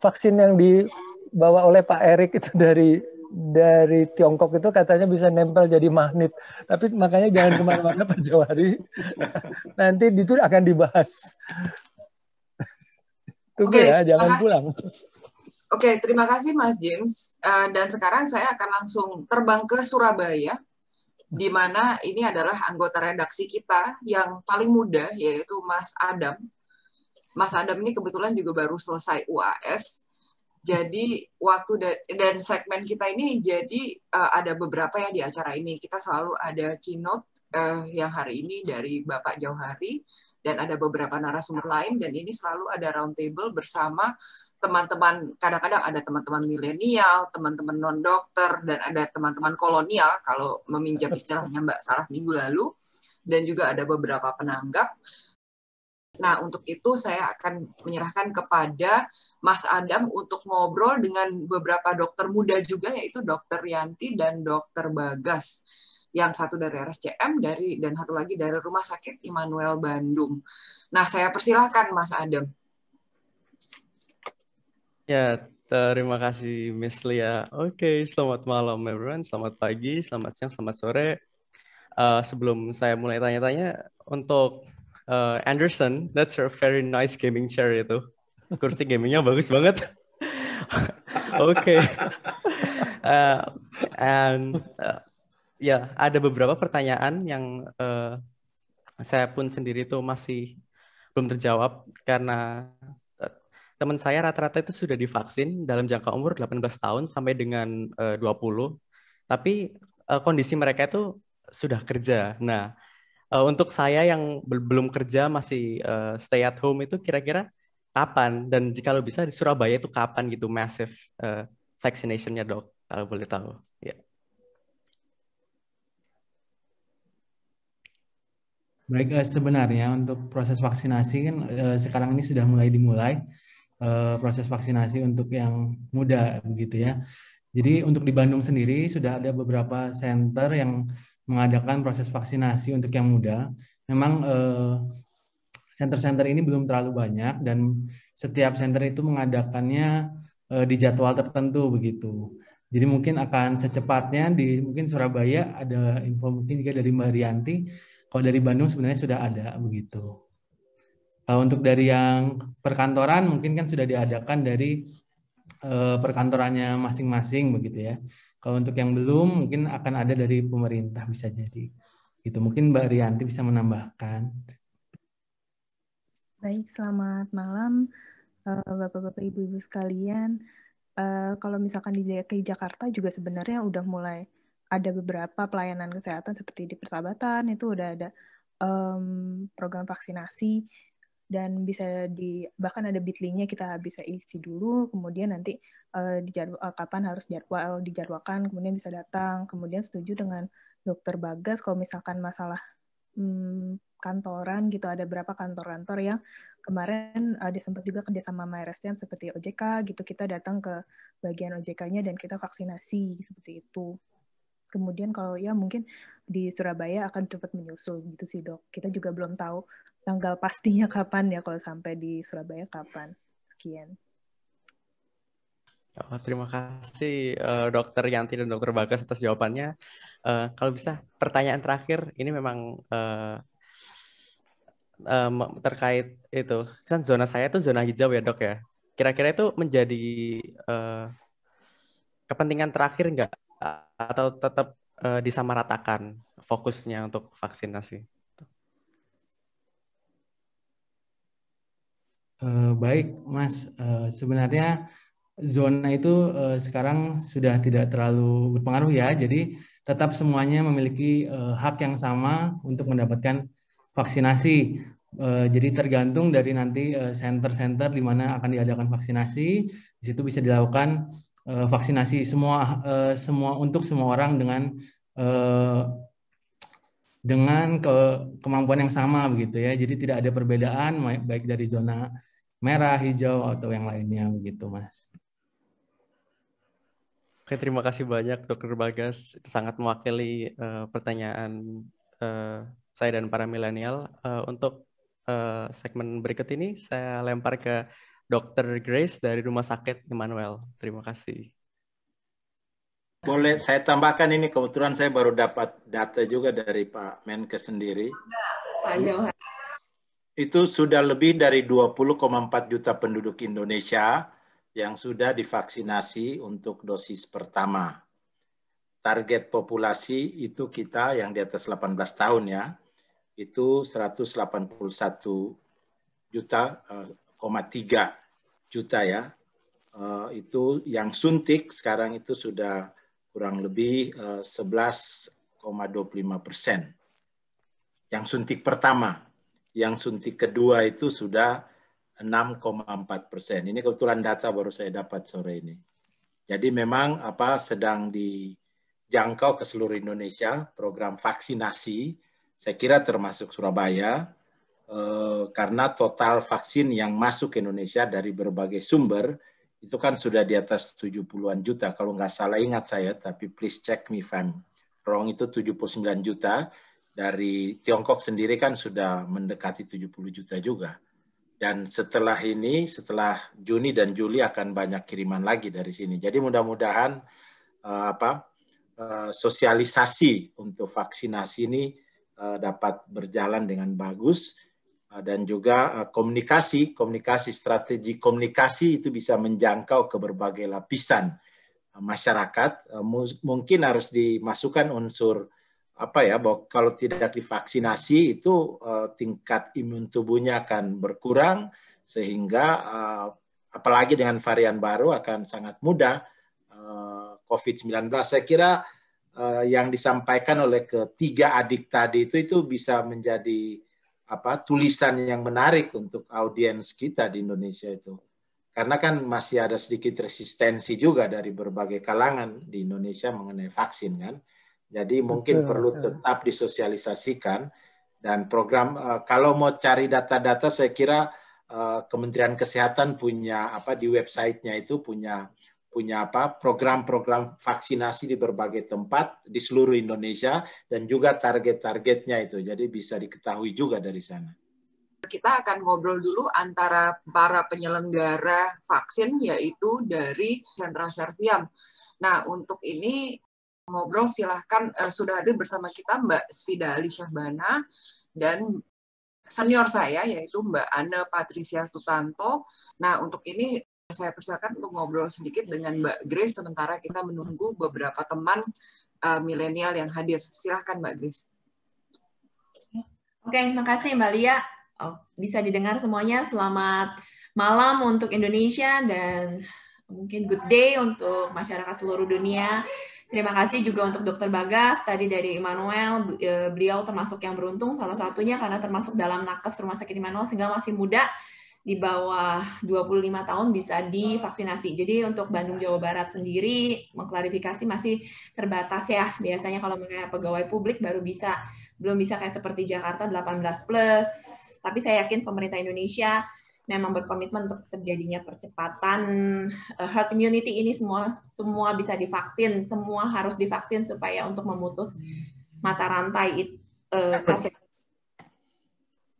vaksin yang dibawa oleh Pak Erik itu dari dari Tiongkok itu katanya bisa nempel jadi magnet. Tapi makanya jangan kemana-mana Pak Jawari. [LAUGHS] Nanti itu akan dibahas. Tunggu okay, ya, jangan pulang. Oke, okay, terima kasih Mas James. Uh, dan sekarang saya akan langsung terbang ke Surabaya, di mana ini adalah anggota redaksi kita yang paling muda, yaitu Mas Adam. Mas Adam ini kebetulan juga baru selesai UAS, jadi waktu dan, dan segmen kita ini jadi uh, ada beberapa ya di acara ini. Kita selalu ada keynote, uh, yang hari ini dari Bapak Jauhari dan ada beberapa narasumber lain dan ini selalu ada roundtable bersama teman-teman kadang-kadang ada teman-teman milenial, teman-teman non dokter dan ada teman-teman kolonial kalau meminjam istilahnya Mbak Sarah minggu lalu dan juga ada beberapa penanggap. Nah, untuk itu saya akan menyerahkan kepada Mas Adam untuk ngobrol dengan beberapa dokter muda juga, yaitu Dokter Yanti dan Dokter Bagas yang satu dari RSCM dari dan satu lagi dari Rumah Sakit Immanuel Bandung. Nah, saya persilahkan Mas Adam. Ya, terima kasih Miss Lia. Oke, selamat malam everyone, selamat pagi, selamat siang, selamat sore. Uh, sebelum saya mulai tanya-tanya, untuk uh, Anderson, that's a very nice gaming chair itu. Kursi gamingnya bagus banget. [LAUGHS] Oke. okay. [LAUGHS] Uh, eh, and ya ada beberapa pertanyaan yang uh, saya pun sendiri tuh masih belum terjawab karena eh, teman saya rata-rata itu sudah divaksin dalam jangka umur 18 tahun sampai dengan eh, uh, 20 tapi uh, kondisi mereka itu sudah kerja. Nah, uh, untuk saya yang bel belum kerja masih uh, stay at home itu kira-kira kapan dan jika lo bisa di Surabaya itu kapan gitu massive uh, vaccinationnya dok kalau boleh tahu. Baik, sebenarnya untuk proses vaksinasi kan eh, sekarang ini sudah mulai dimulai eh, proses vaksinasi untuk yang muda begitu ya. Jadi untuk di Bandung sendiri sudah ada beberapa center yang mengadakan proses vaksinasi untuk yang muda. Memang eh, center-center ini belum terlalu banyak dan setiap center itu mengadakannya di jadwal tertentu begitu. Jadi mungkin akan secepatnya di mungkin Surabaya ada info mungkin juga dari Mbak Rianti kalau dari Bandung sebenarnya sudah ada begitu. Kalau eh, untuk dari yang perkantoran mungkin kan sudah diadakan dari eh, perkantorannya masing-masing begitu ya. Kalau untuk yang belum mungkin akan ada dari pemerintah bisa jadi. Itu mungkin Mbak Rianti bisa menambahkan. Baik, selamat malam eh, Bapak-bapak, Ibu-ibu sekalian. Kalau misalkan di DKI Jakarta juga sebenarnya udah mulai ada beberapa pelayanan kesehatan seperti di persahabatan itu udah ada um, program vaksinasi dan bisa di bahkan ada bitlinya kita bisa isi dulu kemudian nanti uh, eh, dijadwal eh, kapan harus jadwal eh, dijadwalkan kemudian bisa datang kemudian setuju dengan dokter Bagas kalau misalkan masalah hmm, kantoran gitu ada berapa kantor-kantor yang kemarin ada sempat juga kerja sama MyRestem seperti OJK gitu kita datang ke bagian OJK-nya dan kita vaksinasi seperti itu kemudian kalau ya mungkin di Surabaya akan cepat menyusul gitu sih dok. Kita juga belum tahu tanggal pastinya [LAUGHS] kapan ya kalau sampai di Surabaya kapan. Sekian. Oh, terima kasih uh, dokter Yanti dan dokter Bagas atas jawabannya. Uh, kalau bisa pertanyaan terakhir ini memang uh, uh, terkait itu kan zona saya itu zona hijau ya dok ya. Kira-kira itu menjadi uh, kepentingan terakhir nggak atau tetap uh, eh, disamaratakan fokusnya untuk vaksinasi? Uh, baik, Mas. Uh, sebenarnya zona itu uh, sekarang sudah tidak terlalu berpengaruh ya. Jadi tetap semuanya memiliki uh, hak yang sama untuk mendapatkan vaksinasi. Uh, jadi tergantung dari nanti center-center uh, di mana akan diadakan vaksinasi, di situ bisa dilakukan uh, vaksinasi semua uh, semua untuk semua orang dengan uh, dengan ke, kemampuan yang sama begitu ya. Jadi tidak ada perbedaan baik dari zona merah, hijau atau yang lainnya begitu, Mas. Oke, terima kasih banyak Dokter Bagas. Itu sangat mewakili uh, pertanyaan uh, saya dan para milenial. Uh, untuk uh, segmen berikut ini saya lempar ke Dr. Grace dari Rumah Sakit Immanuel. Terima kasih. Boleh saya tambahkan ini kebetulan saya baru dapat data juga dari Pak Menkes sendiri. Pak Itu sudah lebih dari 20,4 juta penduduk Indonesia yang sudah divaksinasi untuk dosis pertama. Target populasi itu kita yang di atas 18 tahun ya, itu 181 juta, eh, juta ya. Uh, itu yang suntik sekarang itu sudah kurang lebih uh, eh, 11,25 persen. Yang suntik pertama, yang suntik kedua itu sudah 6,4 persen. Ini kebetulan data baru saya dapat sore ini. Jadi memang apa sedang dijangkau ke seluruh Indonesia program vaksinasi. Saya kira termasuk Surabaya Eh, karena total vaksin yang masuk ke Indonesia dari berbagai sumber itu kan sudah di atas 70-an juta. Kalau nggak salah ingat saya, tapi please check me fan wrong, itu 79 juta. Dari Tiongkok sendiri kan sudah mendekati 70 juta juga. Dan setelah ini, setelah Juni dan Juli akan banyak kiriman lagi dari sini. Jadi mudah-mudahan uh, apa uh, sosialisasi untuk vaksinasi ini uh, dapat berjalan dengan bagus Ah, dan juga ah, komunikasi, komunikasi strategi komunikasi itu bisa menjangkau ke berbagai lapisan ah, masyarakat. Mungkin harus dimasukkan unsur apa ya bahwa kalau tidak divaksinasi itu tingkat imun tubuhnya akan berkurang sehingga apalagi dengan varian baru akan sangat mudah COVID-19. Saya kira yang disampaikan oleh ketiga adik tadi itu itu bisa menjadi apa tulisan yang menarik untuk audiens kita di Indonesia itu. Karena kan masih ada sedikit resistensi juga dari berbagai kalangan di Indonesia mengenai vaksin kan. Jadi mungkin betul, perlu betul. tetap disosialisasikan dan program eh, kalau mau cari data-data saya kira eh, Kementerian Kesehatan punya apa di websitenya itu punya punya apa program-program vaksinasi di berbagai tempat di seluruh Indonesia dan juga target-targetnya itu. Jadi bisa diketahui juga dari sana. Kita akan ngobrol dulu antara para penyelenggara vaksin yaitu dari Sentra Serviam. Nah, untuk ini ngobrol silahkan eh, sudah hadir bersama kita Mbak Svida Ali Syahbana dan senior saya yaitu Mbak Anne Patricia Sutanto. Nah, untuk ini saya persilakan untuk ngobrol sedikit dengan Mbak Grace sementara kita menunggu beberapa teman uh, milenial yang hadir. Silahkan Mbak Grace. Oke, okay, makasih Mbak Lia. Oh, bisa didengar semuanya. Selamat malam untuk Indonesia dan mungkin good day untuk masyarakat seluruh dunia. Terima kasih juga untuk Dokter Bagas tadi dari Immanuel. Eh, beliau termasuk yang beruntung salah satunya karena termasuk dalam nakes Rumah Sakit Immanuel sehingga masih muda di bawah 25 tahun bisa divaksinasi. Jadi untuk Bandung Jawa Barat sendiri mengklarifikasi masih terbatas ya. Biasanya kalau mengenai pegawai publik baru bisa belum bisa kayak seperti Jakarta 18 plus. Tapi saya yakin pemerintah Indonesia memang berkomitmen untuk terjadinya percepatan eh, herd immunity ini semua semua bisa divaksin, semua harus divaksin supaya untuk memutus mata rantai uh, COVID. Oke,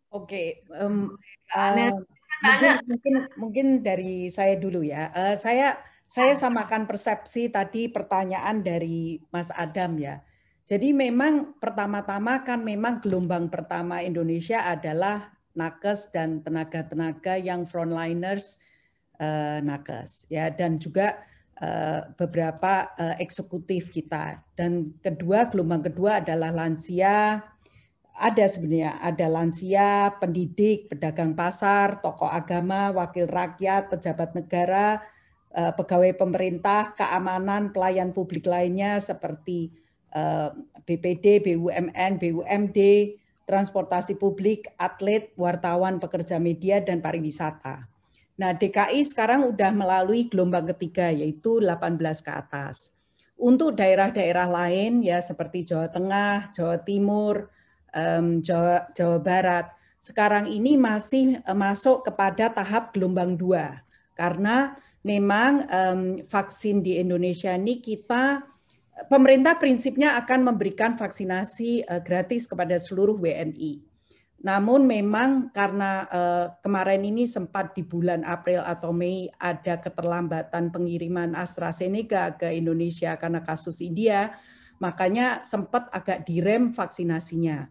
okay, um, uh, mungkin, mungkin mungkin dari saya dulu ya. Uh, saya saya ah. samakan persepsi tadi pertanyaan dari Mas Adam ya. Jadi memang pertama-tama kan memang gelombang pertama Indonesia adalah nakes dan tenaga-tenaga yang frontliners uh, nakes ya dan juga uh, beberapa uh, eksekutif kita. Dan kedua gelombang kedua adalah lansia, ada sebenarnya ada lansia, pendidik, pedagang pasar, tokoh agama, wakil rakyat, pejabat negara, eh, pegawai pemerintah, keamanan, pelayan publik lainnya seperti eh, BPD, BUMN, BUMD, transportasi publik, atlet, wartawan, pekerja media dan pariwisata. Nah, DKI sekarang sudah melalui gelombang ketiga yaitu 18 ke atas. Untuk daerah-daerah lain ya seperti Jawa Tengah, Jawa Timur, um, Jawa, Jawa Barat. Sekarang ini masih eh, masuk kepada tahap gelombang dua karena memang um, vaksin di Indonesia ini kita eh, pemerintah prinsipnya akan memberikan vaksinasi uh, gratis kepada seluruh WNI. Namun memang karena uh, kemarin ini sempat di bulan April atau Mei ada keterlambatan pengiriman AstraZeneca ke Indonesia karena kasus India, makanya sempat agak direm vaksinasinya.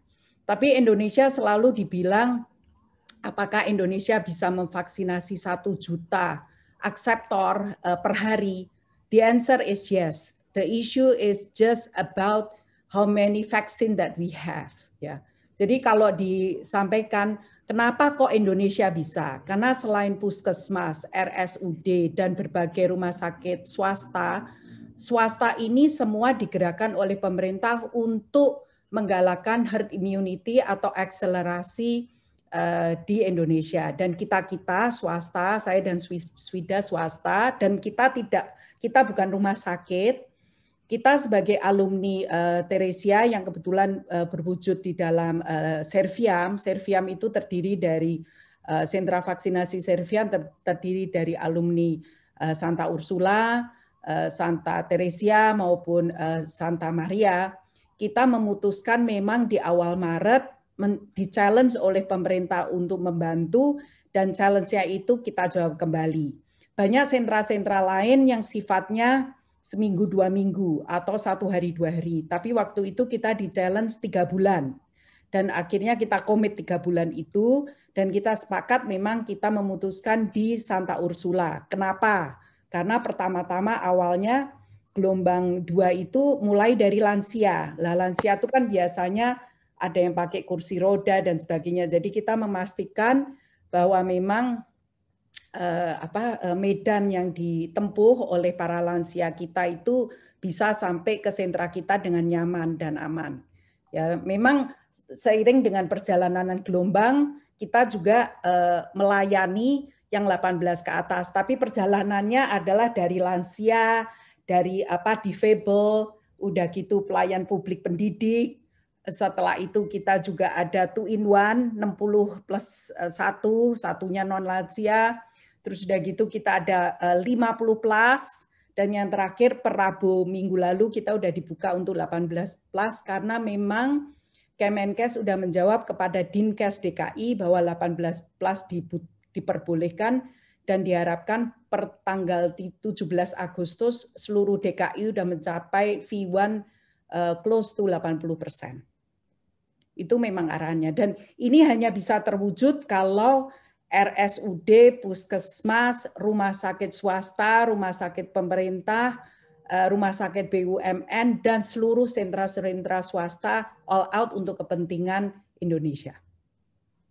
Tapi Indonesia selalu dibilang apakah Indonesia bisa memvaksinasi satu juta akseptor uh, per hari? The answer is yes. The issue is just about how many vaccine that we have. Ya. Jadi kalau disampaikan kenapa kok Indonesia bisa? Karena selain puskesmas, RSUD dan berbagai rumah sakit swasta, swasta ini semua digerakkan oleh pemerintah untuk menggalakkan herd immunity atau akselerasi eh, di Indonesia dan kita kita swasta saya dan Swida swasta dan kita tidak kita bukan rumah sakit kita sebagai alumni uh, Teresia yang kebetulan uh, berwujud di dalam uh, Serviam Serviam itu terdiri dari uh, sentra vaksinasi Serviam ter terdiri dari alumni uh, Santa Ursula uh, Santa Teresia maupun uh, Santa Maria kita memutuskan memang di awal Maret di challenge oleh pemerintah untuk membantu dan challenge-nya itu kita jawab kembali. Banyak sentra-sentra lain yang sifatnya seminggu dua minggu atau satu hari dua hari. Tapi waktu itu kita di challenge tiga bulan. Dan akhirnya kita komit tiga bulan itu dan kita sepakat memang kita memutuskan di Santa Ursula. Kenapa? Karena pertama-tama awalnya gelombang dua itu mulai dari lansia. Lah lansia itu kan biasanya ada yang pakai kursi roda dan sebagainya. Jadi kita memastikan bahwa memang eh, apa eh, medan yang ditempuh oleh para lansia kita itu bisa sampai ke sentra kita dengan nyaman dan aman. Ya, memang seiring dengan perjalanan gelombang kita juga eh, melayani yang 18 ke atas, tapi perjalanannya adalah dari lansia dari apa difable udah gitu pelayan publik pendidik. Setelah itu kita juga ada two in one, 60 plus eh, satu, satunya non lansia. Terus udah gitu kita ada 50 eh, plus, dan yang terakhir per Rabu minggu lalu kita udah dibuka untuk 18 plus karena memang Kemenkes sudah menjawab kepada Dinkes DKI bahwa 18 plus diperbolehkan dan diharapkan per tanggal 17 Agustus seluruh DKI sudah mencapai V1 uh, eh, close to 80 persen. Itu memang arahannya. Dan ini hanya bisa terwujud kalau RSUD, puskesmas, rumah sakit swasta, rumah sakit pemerintah, eh, rumah sakit BUMN, dan seluruh sentra-sentra swasta all out untuk kepentingan Indonesia.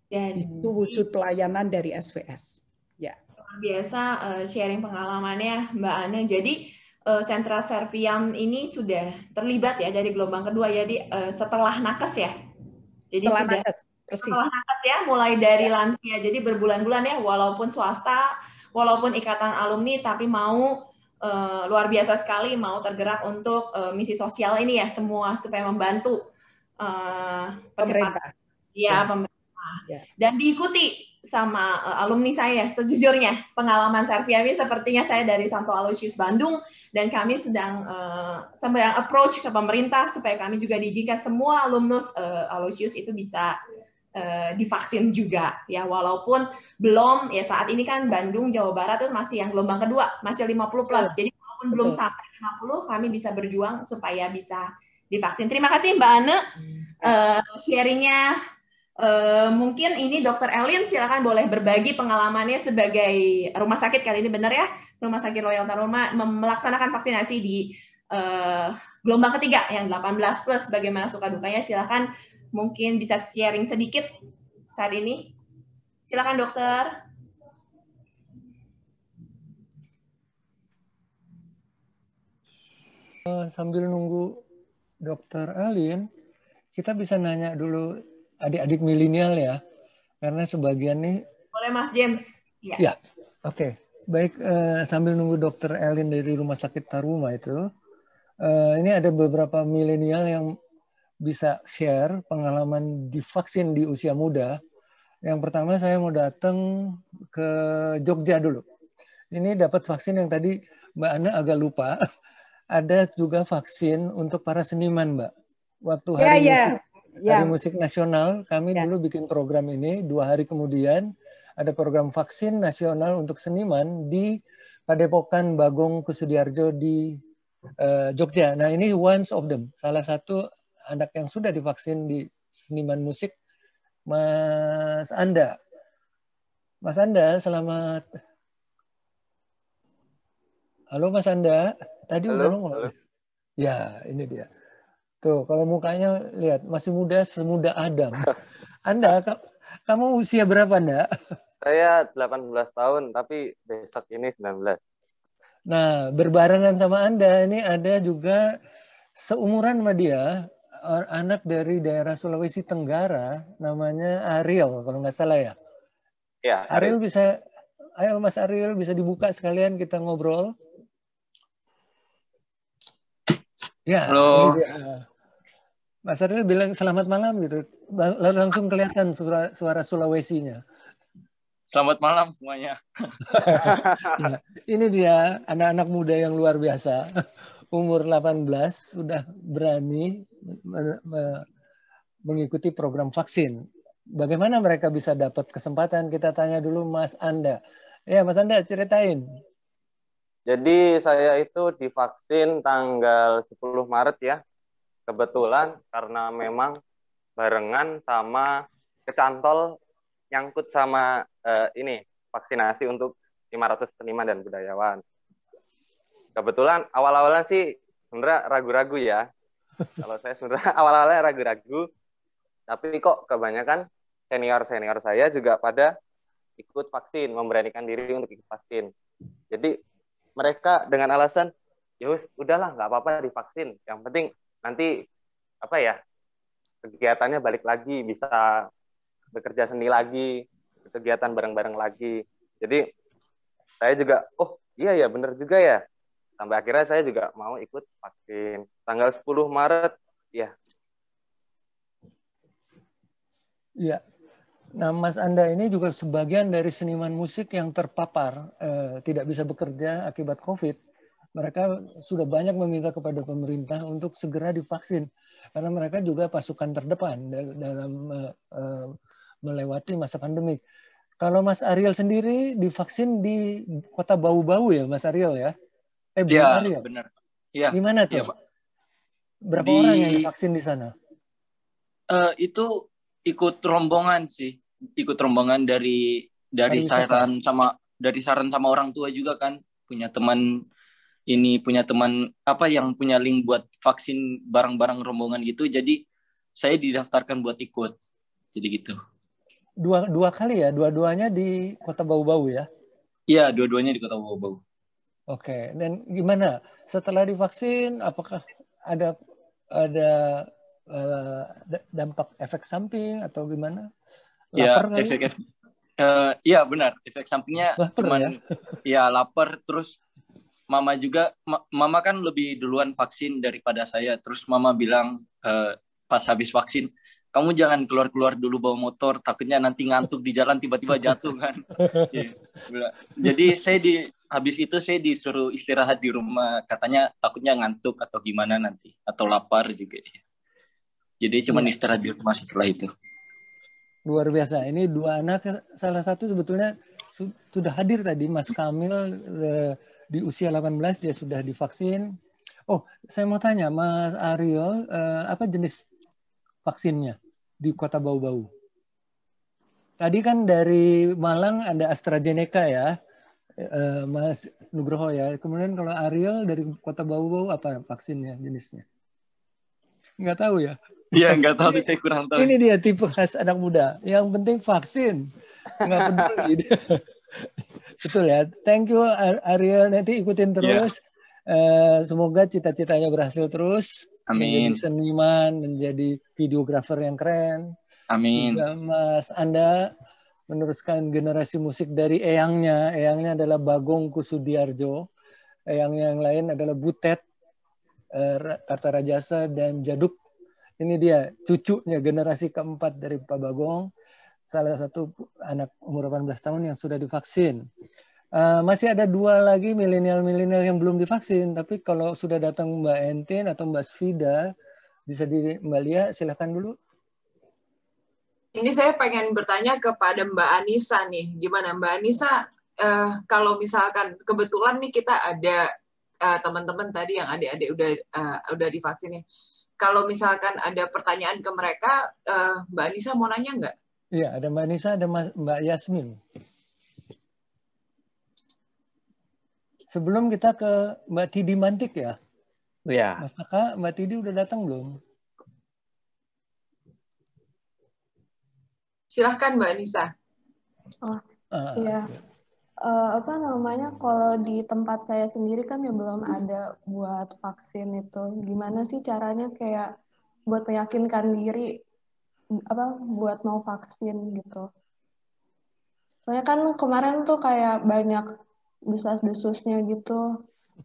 Dan itu wujud pelayanan dari SWS luar biasa uh, sharing pengalamannya Mbak Ana. Jadi uh, sentra Serviam ini sudah terlibat ya dari gelombang kedua jadi ya, uh, eh, setelah nakes ya. Jadi setelah sudah nakes, persis. Setelah nakes ya mulai dari ya. lansia. Jadi berbulan-bulan ya walaupun swasta, walaupun ikatan alumni tapi mau uh, luar biasa sekali mau tergerak untuk uh, misi sosial ini ya semua supaya membantu uh, pemerintah. Ya, ya. pemerintah Ya. Dan diikuti sama uh, alumni saya sejujurnya pengalaman Serviami sepertinya saya dari Santo Aloysius Bandung dan kami sedang uh, sedang approach ke pemerintah supaya kami juga diizinkan semua alumnus uh, Aloysius itu bisa uh, divaksin juga ya walaupun belum ya saat ini kan Bandung Jawa Barat itu masih yang gelombang kedua masih 50 plus jadi walaupun Betul. belum sampai 50 kami bisa berjuang supaya bisa divaksin terima kasih Mbak Ane uh, hmm. sharingnya Eh, mungkin ini Dokter Elin silakan boleh berbagi pengalamannya sebagai rumah sakit kali ini benar ya rumah sakit Royal Taruma melaksanakan vaksinasi di uh, gelombang ketiga yang 18 plus bagaimana suka dukanya silakan mungkin bisa sharing sedikit saat ini silakan dokter eh, sambil nunggu dokter Elin kita bisa nanya dulu adik-adik milenial ya, karena sebagian nih. Boleh Mas James. Ya. ya. Oke. Okay. Baik Uh, sambil nunggu Dokter Elin dari Rumah Sakit Taruma itu, uh, ini ada beberapa milenial yang bisa share pengalaman divaksin di usia muda. Yang pertama saya mau datang ke Jogja dulu. Ini dapat vaksin yang tadi Mbak Ana agak lupa. [LAUGHS] Ada juga vaksin untuk para seniman, Mbak. Waktu hari iya, ya, musik. Hari Musik Nasional, kami ya. dulu bikin program ini dua hari kemudian ada program vaksin nasional untuk seniman di Padepokan Bagong Kusudiarjo di uh, Jogja. Nah ini one of them, salah satu anak yang sudah divaksin di seniman musik, Mas Anda. Mas Anda, selamat. Halo Mas Anda, tadi halo, udah ngomong. Ya, ini dia. Tuh, kalau mukanya lihat masih muda semuda Adam. [LAUGHS] Anda kamu usia berapa, Anda? Saya 18 tahun, tapi besok ini 19. Nah, berbarengan sama Anda ini ada juga seumuran sama dia anak dari daerah Sulawesi Tenggara namanya Ariel kalau nggak salah ya. Ya. Ariel, Ariel bisa ayo Mas Ariel bisa dibuka sekalian kita ngobrol. Ya. Halo. Oh iya. Mas Ariel bilang selamat malam gitu. Lalu langsung kelihatan suara, suara Sulawesi-nya. Selamat malam semuanya. Iya. ini dia anak-anak muda yang luar biasa. Umur 18 sudah berani mengikuti program vaksin. Bagaimana mereka bisa dapat kesempatan? Kita tanya dulu Mas Anda. Ya, Mas Anda ceritain jadi saya itu divaksin tanggal 10 Maret ya. Kebetulan karena memang barengan sama kecantol nyangkut sama uh, ini vaksinasi untuk 500 seniman dan budayawan. Kebetulan awal-awalnya sih sebenarnya ragu-ragu ya. [LAUGHS] Kalau saya sebenarnya [LAUGHS] awal-awalnya ragu-ragu, tapi kok kebanyakan senior-senior saya juga pada ikut vaksin, memberanikan diri untuk ikut vaksin. Jadi mereka dengan alasan ya udahlah nggak apa-apa divaksin yang penting nanti apa ya kegiatannya balik lagi bisa bekerja seni lagi kegiatan bareng-bareng lagi jadi saya juga oh iya ya bener juga ya sampai akhirnya saya juga mau ikut vaksin tanggal 10 Maret ya Iya, iya. Nah, Mas Anda ini juga sebagian dari seniman musik yang terpapar eh, tidak bisa bekerja akibat COVID. Mereka sudah banyak meminta kepada pemerintah untuk segera divaksin karena mereka juga pasukan terdepan dalam eh, eh, melewati masa pandemi. Kalau Mas Ariel sendiri divaksin di kota bau-bau ya, Mas Ariel ya? Eh, iya, Bu ya, Ariel. Benar. Ya. Di mana iya, tuh? Ya, Pak. Berapa di... orang yang divaksin di sana? Uh, itu ikut rombongan sih ikut rombongan dari dari saran sama dari saran sama orang tua juga kan punya teman ini punya teman apa yang punya link buat vaksin barang-barang rombongan gitu jadi saya didaftarkan buat ikut jadi gitu dua dua kali ya dua-duanya di kota bau-bau ya iya dua-duanya di kota bau-bau oke dan gimana setelah divaksin apakah ada ada uh, dampak efek samping atau gimana Iya, efek uh, iya benar. Efek sampingnya laper, cuman ya? [LAUGHS] ya lapar terus mama juga ma mama kan lebih duluan vaksin daripada saya. Terus mama bilang uh, pas habis vaksin, kamu jangan keluar-keluar dulu bawa motor, takutnya nanti ngantuk di jalan tiba-tiba jatuh kan. [LAUGHS] yeah. Jadi saya di habis itu saya disuruh istirahat di rumah, katanya takutnya ngantuk atau gimana nanti atau lapar juga. Jadi cuman iya. istirahat di rumah setelah itu luar biasa. Ini dua anak, salah satu sebetulnya sudah hadir tadi, Mas Kamil eh, di usia 18 dia sudah divaksin. Oh, saya mau tanya Mas Ariel, eh, apa jenis vaksinnya di Kota Bau-Bau? Tadi kan dari Malang ada AstraZeneca ya, eh, Mas Nugroho ya. Kemudian kalau Ariel dari Kota Bau-Bau apa vaksinnya jenisnya? Nggak tahu ya. Iya, nggak tahu ini, saya kurang tahu. Ini dia tipe khas anak muda. Yang penting vaksin. Nggak peduli. [LAUGHS] Betul ya. Thank you Ariel. Nanti ikutin iya. terus. Yeah. Uh, semoga cita-citanya berhasil terus. Amin. Menjadi seniman, menjadi videografer yang keren. Amin. Juga Mas Anda meneruskan generasi musik dari eyangnya. Eyangnya adalah Bagong Kusudiarjo. Eyangnya yang lain adalah Butet, uh, eh, Kartarajasa, dan Jaduk ini dia cucunya generasi keempat dari Pak Bagong, salah satu anak umur 18 tahun yang sudah divaksin. Uh, masih ada dua lagi milenial-milenial yang belum divaksin, tapi kalau sudah datang Mbak Entin atau Mbak Svida, bisa di Mbak Lia, silahkan dulu. Ini saya pengen bertanya kepada Mbak Anissa nih, gimana Mbak Anissa uh, kalau misalkan kebetulan nih kita ada eh, teman-teman uh, tadi yang adik-adik udah uh, udah divaksin nih, kalau misalkan ada pertanyaan ke mereka, uh, Mbak Anissa mau nanya nggak? Iya, ada Mbak Anissa, ada Mas, Mbak Yasmin. Sebelum kita ke Mbak Tidi Mantik ya. Iya. Mas Taka, Mbak Tidi udah datang belum? Silahkan Mbak Anissa. Oh, ah, iya. Uh, uh, apa namanya kalau di tempat saya sendiri kan ya belum hmm. ada buat vaksin itu gimana sih caranya kayak buat meyakinkan diri apa buat mau vaksin gitu soalnya kan kemarin tuh kayak banyak desas-desusnya gitu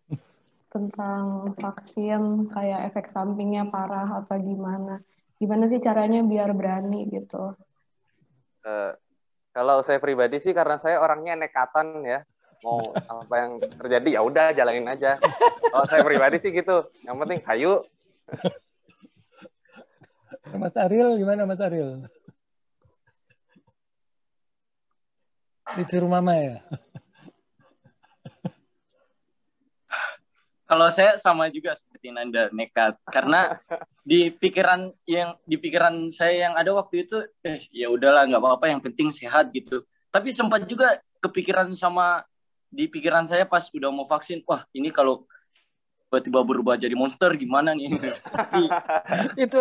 [LAUGHS] tentang vaksin kayak efek sampingnya parah apa gimana gimana sih caranya biar berani gitu uh, kalau saya pribadi sih karena saya orangnya nekatan ya. Mau apa yang terjadi ya udah jalanin aja. Kalau saya pribadi sih gitu. Yang penting kayu. Mas Aril gimana Mas Aril? Di rumah Mama ya? Kalau saya sama juga seperti Nanda nekat karena [LAUGHS] di pikiran yang di pikiran saya yang ada waktu itu eh ya udahlah nggak apa-apa yang penting sehat gitu. Tapi sempat juga kepikiran sama di pikiran saya pas udah mau vaksin, wah ini kalau tiba-tiba berubah jadi monster gimana nih [LAUGHS] itu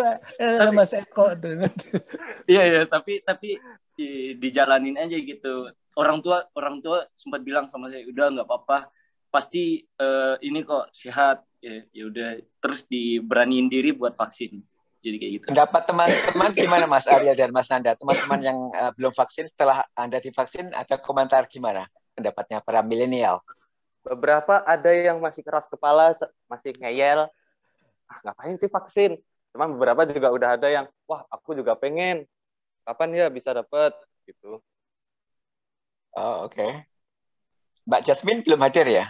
mas eh, Eko tuh [LAUGHS] iya iya tapi tapi di, dijalanin aja gitu orang tua orang tua sempat bilang sama saya udah nggak apa-apa pasti uh, ini kok sehat ya, ya udah terus diberaniin diri buat vaksin jadi kayak gitu. Dapat teman-teman gimana Mas Arya dan Mas Nanda? Teman-teman yang uh, belum vaksin setelah Anda divaksin ada komentar gimana pendapatnya para milenial? Beberapa ada yang masih keras kepala, masih ngeyel. Ah, ngapain sih vaksin? Cuman beberapa juga udah ada yang, wah aku juga pengen. Kapan ya bisa dapat Gitu. Oh, oke. Okay. Mbak Jasmine belum hadir ya?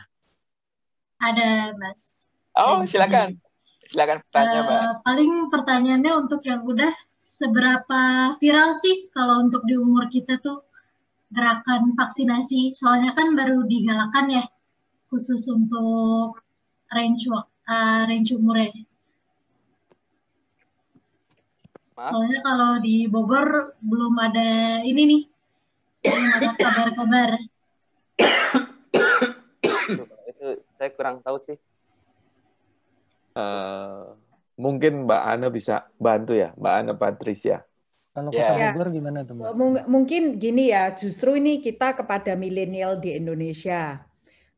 Ada, Mas. Oh, silakan. Silakan pertanyaan, uh, Mbak. Eh, paling pertanyaannya untuk yang udah seberapa viral sih kalau untuk di umur kita tuh gerakan vaksinasi? Soalnya kan baru digalakan ya khusus untuk range uh, range umurnya. Soalnya kalau di Bogor belum ada ini nih, belum ada kabar-kabar. [COUGHS] saya kurang tahu sih. Uh, mungkin Mbak Ana bisa bantu ya, Mbak Ana Patricia. Kalau yeah. kota Bogor gimana tuh? Mbak? Eh, mungkin gini ya, justru ini kita kepada milenial di Indonesia.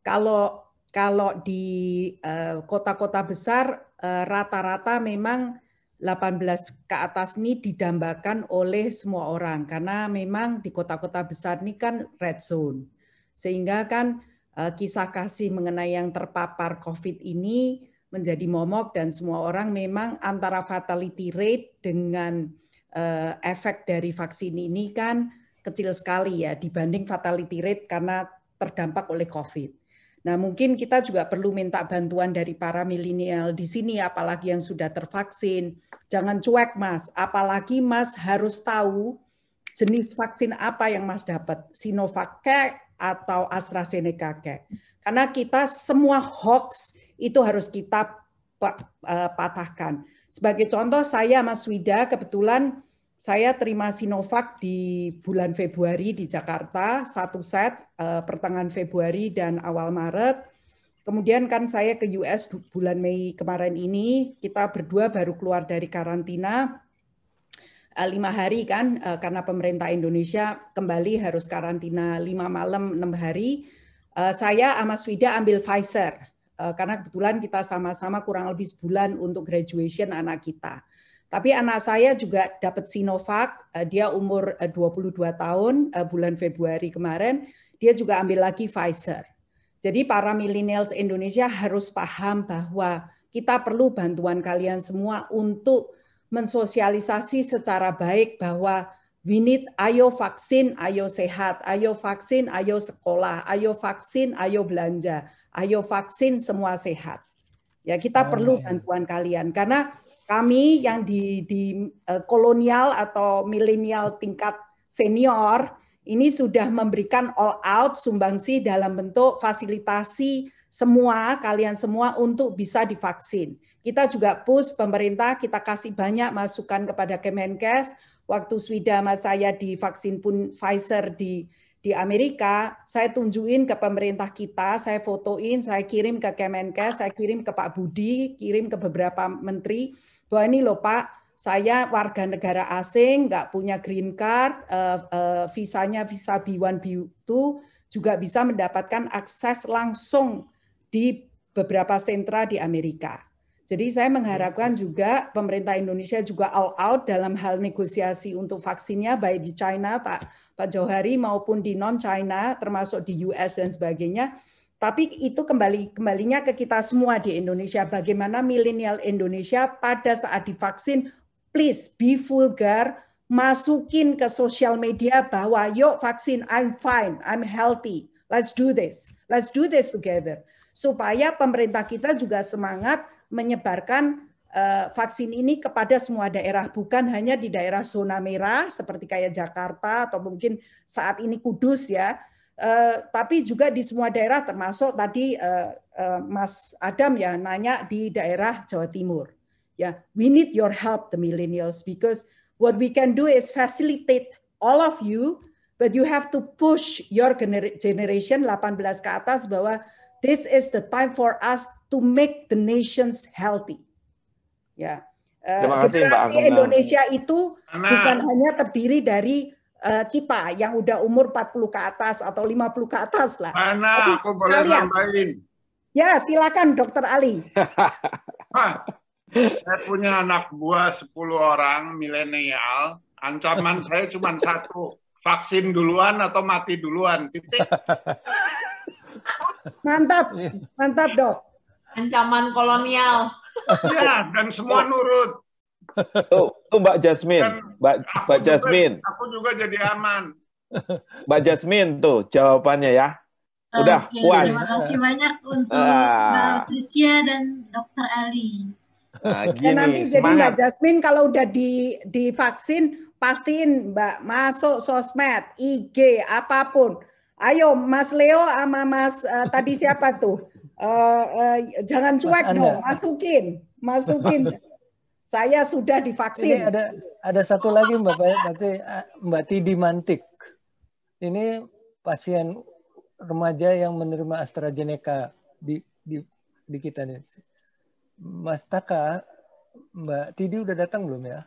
Kalau kalau di eh, kota-kota uh, besar rata-rata uh, memang 18 ke atas ini didambakan oleh semua orang karena memang di kota-kota besar ini kan red zone. Sehingga kan Eh, kisah kasih mengenai yang terpapar COVID ini menjadi momok dan semua orang memang antara fatality rate dengan eh, efek dari vaksin ini kan kecil sekali ya dibanding fatality rate karena terdampak oleh COVID. Nah mungkin kita juga perlu minta bantuan dari para milenial di sini apalagi yang sudah tervaksin. Jangan cuek mas, apalagi mas harus tahu jenis vaksin apa yang mas dapat. Sinovac atau AstraZeneca kek. Karena kita semua hoax itu harus kita e, patahkan. Sebagai contoh saya Mas Wida kebetulan saya terima Sinovac di bulan Februari di Jakarta, satu set e, pertengahan Februari dan awal Maret. Kemudian kan saya ke US bulan Mei kemarin ini, kita berdua baru keluar dari karantina. Eh, lima hari kan eh, karena pemerintah Indonesia kembali harus karantina lima malam enam hari. Eh, saya sama Swida ambil Pfizer karena kebetulan kita sama-sama kurang lebih sebulan untuk graduation anak kita. Tapi anak saya juga dapat Sinovac, dia umur 22 tahun bulan Februari kemarin, dia juga ambil lagi Pfizer. Jadi para millennials Indonesia harus paham bahwa kita perlu bantuan kalian semua untuk mensosialisasi secara baik bahwa we need ayo vaksin, ayo sehat, ayo vaksin, ayo sekolah, ayo vaksin, ayo belanja, ayo vaksin semua sehat. Ya, kita oh, perlu ya. bantuan kalian karena kami yang di, di eh, kolonial atau milenial tingkat senior ini sudah memberikan all out sumbangsih dalam bentuk fasilitasi semua kalian semua untuk bisa divaksin. Kita juga push pemerintah, kita kasih banyak masukan kepada Kemenkes. Waktu swida mas saya di vaksin pun Pfizer di di Amerika, saya tunjukin ke pemerintah kita, saya fotoin, saya kirim ke Kemenkes, saya kirim ke Pak Budi, kirim ke beberapa menteri, bahwa ini loh Pak, saya warga negara asing, nggak punya green card, uh, uh, visanya visa B1, B2, juga bisa mendapatkan akses langsung di beberapa sentra di Amerika. Jadi saya mengharapkan juga pemerintah Indonesia juga all out dalam hal negosiasi untuk vaksinnya baik di China Pak Pak Johari maupun di non China termasuk di US dan sebagainya. Tapi itu kembali kembalinya ke kita semua di Indonesia bagaimana milenial Indonesia pada saat divaksin please be vulgar masukin ke sosial media bahwa yuk vaksin I'm fine, I'm healthy. Let's do this. Let's do this together. Supaya pemerintah kita juga semangat menyebarkan eh, vaksin ini kepada semua daerah, bukan hanya di daerah zona merah seperti kayak Jakarta atau mungkin saat ini Kudus ya, eh, tapi juga di semua daerah termasuk tadi eh, Mas Adam ya nanya di daerah Jawa Timur. Ya, we need your help the millennials because what we can do is facilitate all of you, but you have to push your generation 18 ke atas bahwa this is the time for us to make the nations healthy. Ya. Uh, Mbak Indonesia itu Anak. bukan hanya terdiri dari uh, kita yang udah umur 40 ke atas atau 50 ke atas lah. Mana aku boleh kalian, tambahin? Ya, silakan Dokter Ali. [LAUGHS] Ah, saya punya anak buah 10 orang milenial. Ancaman saya cuma satu, vaksin duluan atau mati duluan. Titik. [LAUGHS] Mantap, iya. mantap dok. Ancaman kolonial. Ya, dan semua iya. nurut. Tuh, tuh Mbak Jasmine, dan Mbak, Mbak juga, Jasmine. Aku juga jadi aman. Mbak Jasmine tuh jawabannya ya. Udah okay, puas. Terima kasih banyak untuk ah. Mbak Tricia dan Dokter Ali. Nah, gini, dan nanti semangat. jadi Mbak Jasmine kalau udah di divaksin pastiin Mbak masuk sosmed, IG apapun Ayo Mas Leo sama Mas uh, tadi siapa tuh? Uh, uh, jangan cuek dong, masukin, masukin. Saya sudah divaksin. Ini ada ada satu lagi Mbak nanti Mbak Tidi Mantik. Ini pasien remaja yang menerima AstraZeneca di di, di kita nih. Mas Taka, Mbak Tidi udah datang belum ya?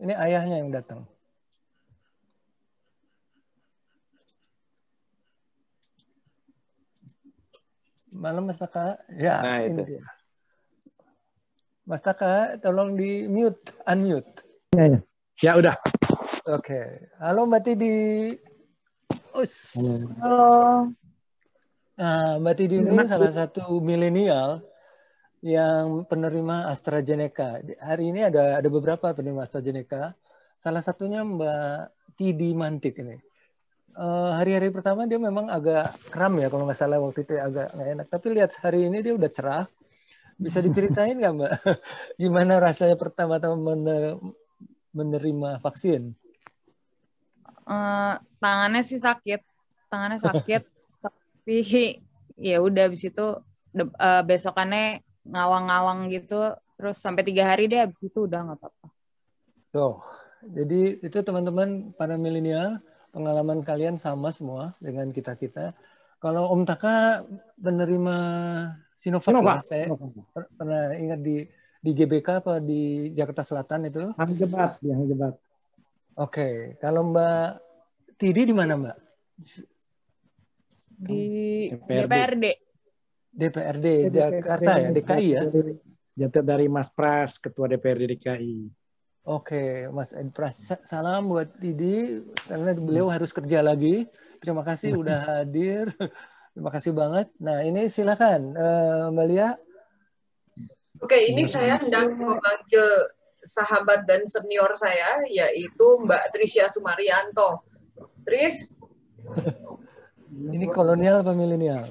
Ini ayahnya yang datang. Malam Mas Taka. Ya, nah, itu. dia. Mas Taka, tolong di mute, unmute. Ya, ya. ya udah. Oke. Okay. Halo Mbak Tidi. Us. Halo. Nah, Mbak Tidi ini Mbak salah satu milenial yang penerima AstraZeneca. Hari ini ada ada beberapa penerima AstraZeneca. Salah satunya Mbak Tidi Mantik ini. Eh, hari-hari uh, pertama dia memang agak kram ya kalau nggak salah waktu itu ya, agak nggak enak. Tapi lihat hari ini dia udah cerah. Bisa diceritain nggak mbak [LAUGHS] gimana rasanya pertama-tama menerima vaksin? Uh, tangannya sih sakit, tangannya sakit. [LAUGHS] tapi ya udah abis itu uh, besokannya ngawang-ngawang gitu. Terus sampai tiga hari deh abis itu udah nggak apa-apa. Tuh, jadi itu teman-teman para milenial pengalaman kalian sama semua dengan kita kita. Kalau Om Taka penerima Sinovac, Sinovac. Ya? saya Sinovac. pernah ingat di di GBK apa di Jakarta Selatan itu? Hang Jebat, ya, Hang Jebat. Oke, okay. kalau Mbak Tidi di mana Mbak? Di DPRD. DPRD. DPRD, DPRD Jakarta DPRD. ya, DKI ya. Jatuh dari Mas Pras, Ketua DPRD DKI. Oke, Mas Edpras. Salam buat Didi, karena beliau harus kerja lagi. Terima kasih hmm. udah hadir. [LAUGHS] Terima kasih banget. Nah, ini silakan uh, Mbak Lia. Oke, ini iya, saya hendak memanggil sahabat dan senior saya, yaitu Mbak Tricia Sumarianto. Tris? ini kolonial apa milenial?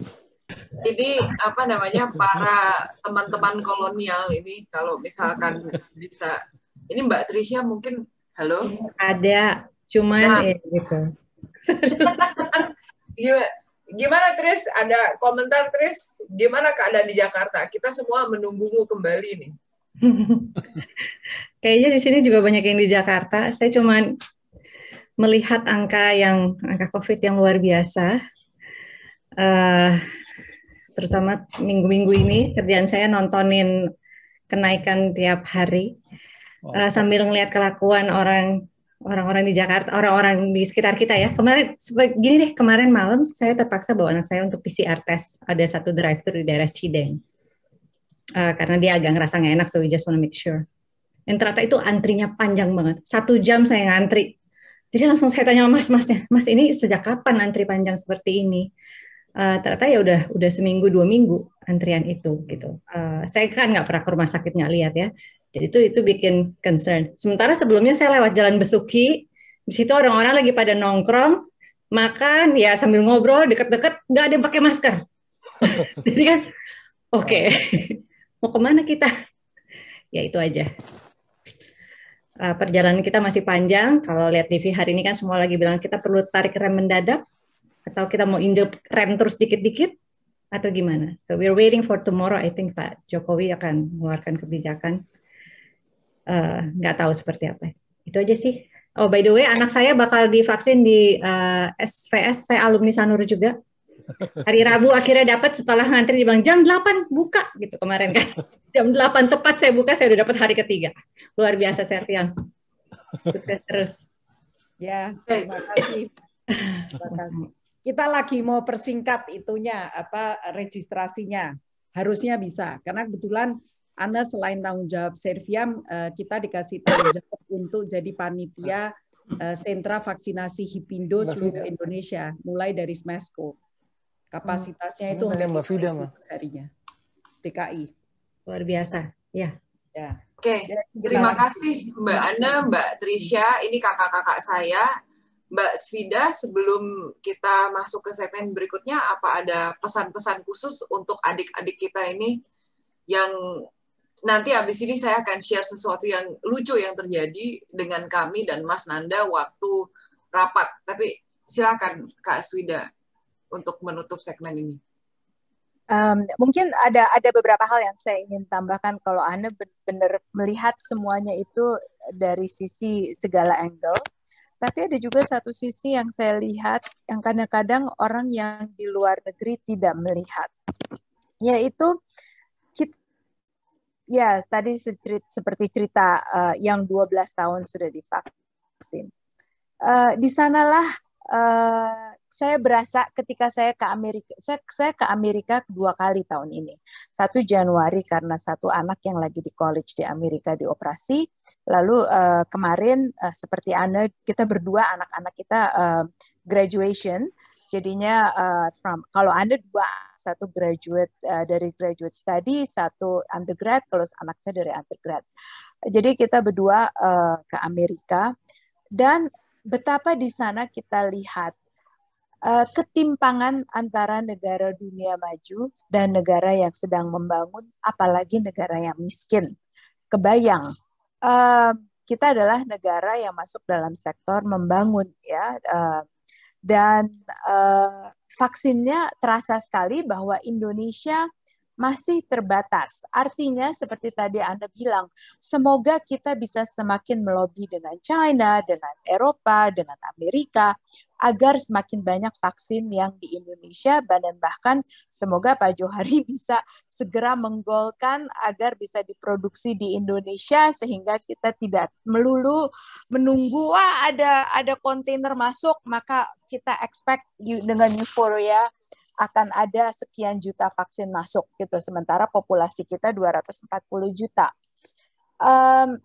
Jadi apa namanya para teman-teman kolonial ini kalau misalkan bisa ini Mbak Trisha mungkin halo? Iya, ada, cuman nah. ya gitu. [LAUGHS] gimana Tris? Ada komentar Tris? Gimana keadaan di Jakarta? Kita semua menunggumu kembali nih. [LAUGHS] Kayaknya di sini juga banyak yang di Jakarta. Saya cuman melihat angka yang angka COVID yang luar biasa. Uh, terutama minggu-minggu ini kerjaan saya nontonin kenaikan tiap hari oh. uh, sambil ngelihat kelakuan orang orang-orang di Jakarta, orang-orang di sekitar kita ya. Kemarin gini deh, kemarin malam saya terpaksa bawa anak saya untuk PCR test. Ada satu drive-thru di daerah Cideng. Uh, karena dia agak ngerasa nggak enak, so we just wanna make sure. Dan ternyata itu antrinya panjang banget. Satu jam saya ngantri. Jadi langsung saya tanya mas-masnya, mas ini sejak kapan antri panjang seperti ini? uh, ternyata ya udah udah seminggu dua minggu antrian itu gitu. Uh, saya kan nggak pernah ke rumah sakitnya lihat ya. Jadi itu itu bikin concern. Sementara sebelumnya saya lewat Jalan Besuki, di situ orang-orang lagi pada nongkrong, makan, ya sambil ngobrol deket-deket, nggak ada yang pakai masker. [LAUGHS] Jadi kan, oke, okay. [LAUGHS] mau kemana kita? Ya itu aja. Eh, perjalanan kita masih panjang. Kalau lihat TV hari ini kan semua lagi bilang kita perlu tarik rem mendadak, atau kita mau injek rem terus dikit-dikit, atau gimana? So we're waiting for tomorrow. I think Pak Jokowi akan mengeluarkan kebijakan Eh, nggak uh, tahu seperti apa. Itu aja sih. Oh by the way, anak saya bakal divaksin di uh, eh, SVS. Saya alumni Sanur juga. Hari Rabu akhirnya dapat setelah ngantri di bang jam 8 buka gitu kemarin kan. [LAUGHS] Jam 8 tepat saya buka, saya udah dapat hari ketiga. Luar biasa Sertian. Sukses terus. Ya, Terima kasih. Kita lagi mau persingkat itunya apa registrasinya. Harusnya bisa karena kebetulan anda selain tanggung jawab Serviam, eh, kita dikasih tanggung jawab untuk jadi panitia eh, sentra vaksinasi Hipindo seluruh Indonesia, mulai dari Smesco. Kapasitasnya itu Mbak Fida, harinya. DKI. Luar biasa, ya. ya. Oke, okay. Ya, terima kasih Mbak Ana, Mbak Trisha, ini kakak-kakak saya. Mbak Svida, sebelum kita masuk ke segmen berikutnya, apa ada pesan-pesan khusus untuk adik-adik kita ini yang nanti abis ini saya akan share sesuatu yang lucu yang terjadi dengan kami dan Mas Nanda waktu rapat. Tapi silakan Kak Swida untuk menutup segmen ini. Um, mungkin ada ada beberapa hal yang saya ingin tambahkan kalau Anda benar melihat semuanya itu dari sisi segala angle. Tapi ada juga satu sisi yang saya lihat yang kadang-kadang orang yang di luar negeri tidak melihat, yaitu ya tadi seperti cerita uh, yang 12 tahun sudah divaksin. Uh, di sanalah uh, saya berasa ketika saya ke Amerika, saya, saya ke Amerika dua kali tahun ini. Satu Januari karena satu anak yang lagi di college di Amerika dioperasi. Lalu uh, kemarin uh, seperti Anda kita berdua anak-anak kita uh, graduation. Jadinya uh, from, kalau Anda dua satu graduate uh, dari graduate study, satu undergrad, kalau anak saya dari undergrad. Jadi kita berdua uh, ke Amerika dan betapa di sana kita lihat uh, ketimpangan antara negara dunia maju dan negara yang sedang membangun, apalagi negara yang miskin. Kebayang. Uh, kita adalah negara yang masuk dalam sektor membangun ya uh, dan uh, vaksinnya terasa sekali bahwa Indonesia masih terbatas. Artinya seperti tadi Anda bilang, semoga kita bisa semakin melobi dengan China, dengan Eropa, dengan Amerika agar semakin banyak vaksin yang di Indonesia dan bahkan semoga Pak Johari [LAUGHS] bisa segera menggolkan agar bisa diproduksi di Indonesia sehingga kita tidak melulu menunggu wah ada ada kontainer masuk maka kita expect dengan euforia akan ada sekian juta vaksin masuk gitu sementara populasi kita 240 juta. Um,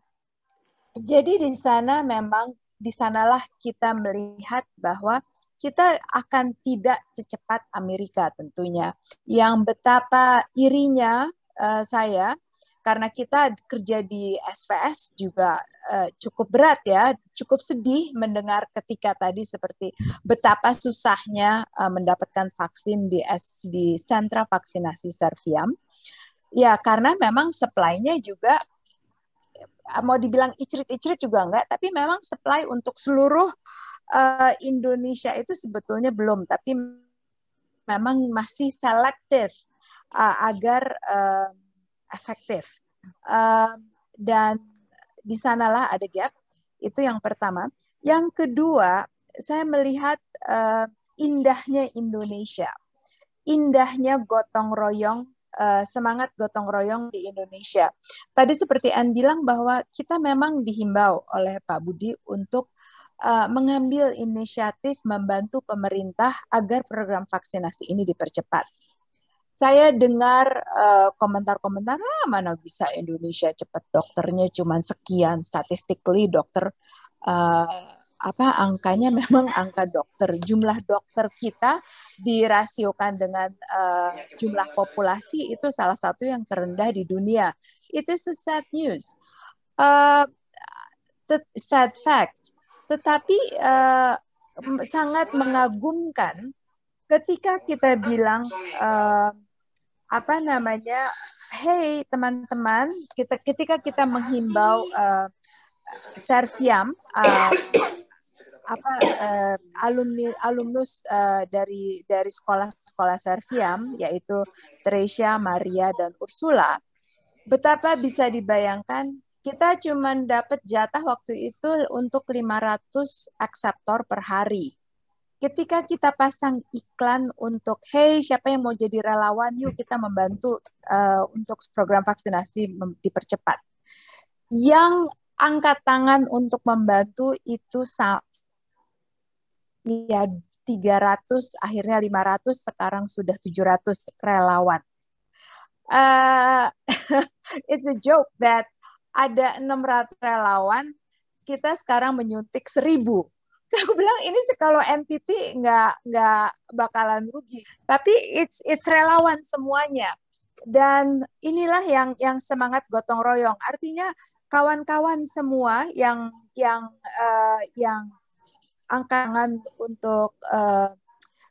jadi di sana memang di sanalah kita melihat bahwa kita akan tidak secepat Amerika tentunya. Yang betapa irinya uh, saya karena kita kerja di SVS juga uh, cukup berat ya, cukup sedih mendengar ketika tadi seperti betapa susahnya uh, mendapatkan vaksin di S, di sentra vaksinasi Serviam. Ya, karena memang supply-nya juga eh, mau dibilang icrit-icrit juga enggak, tapi memang supply untuk seluruh uh, Indonesia itu sebetulnya belum, tapi memang masih selektif uh, agar uh, efektif. Uh, dan di sanalah ada gap. Itu yang pertama. Yang kedua, saya melihat uh, indahnya Indonesia. Indahnya gotong royong, uh, semangat gotong royong di Indonesia. Tadi seperti Andi bilang bahwa kita memang dihimbau oleh Pak Budi untuk uh, mengambil inisiatif membantu pemerintah agar program vaksinasi ini dipercepat saya dengar komentar eh, komentar-komentar ah, mana bisa Indonesia cepat dokternya cuman sekian statistically dokter uh, apa angkanya [LAUGHS] memang angka dokter jumlah dokter kita dirasiokan dengan uh, jumlah populasi itu salah satu yang terendah di dunia itu is sad news uh, the sad fact tetapi uh, sangat mengagumkan ketika kita bilang uh, apa namanya hey teman-teman kita ketika kita menghimbau uh, serviam uh, apa uh, alumni alumnus uh, dari dari sekolah-sekolah serviam yaitu Tresia, Maria dan Ursula betapa bisa dibayangkan kita cuma dapat jatah waktu itu untuk 500 akseptor per hari ketika kita pasang iklan untuk hey siapa yang mau jadi relawan yuk kita membantu uh, untuk program vaksinasi dipercepat yang angkat tangan untuk membantu itu ya 300 akhirnya 500 sekarang sudah 700 relawan uh, [LAUGHS] it's a joke that ada 600 relawan kita sekarang menyuntik 1000 aku bilang ini kalau entity nggak nggak bakalan rugi tapi it's it's relawan semuanya dan inilah yang yang semangat gotong royong artinya kawan-kawan semua yang yang uh, yang angkangan untuk uh,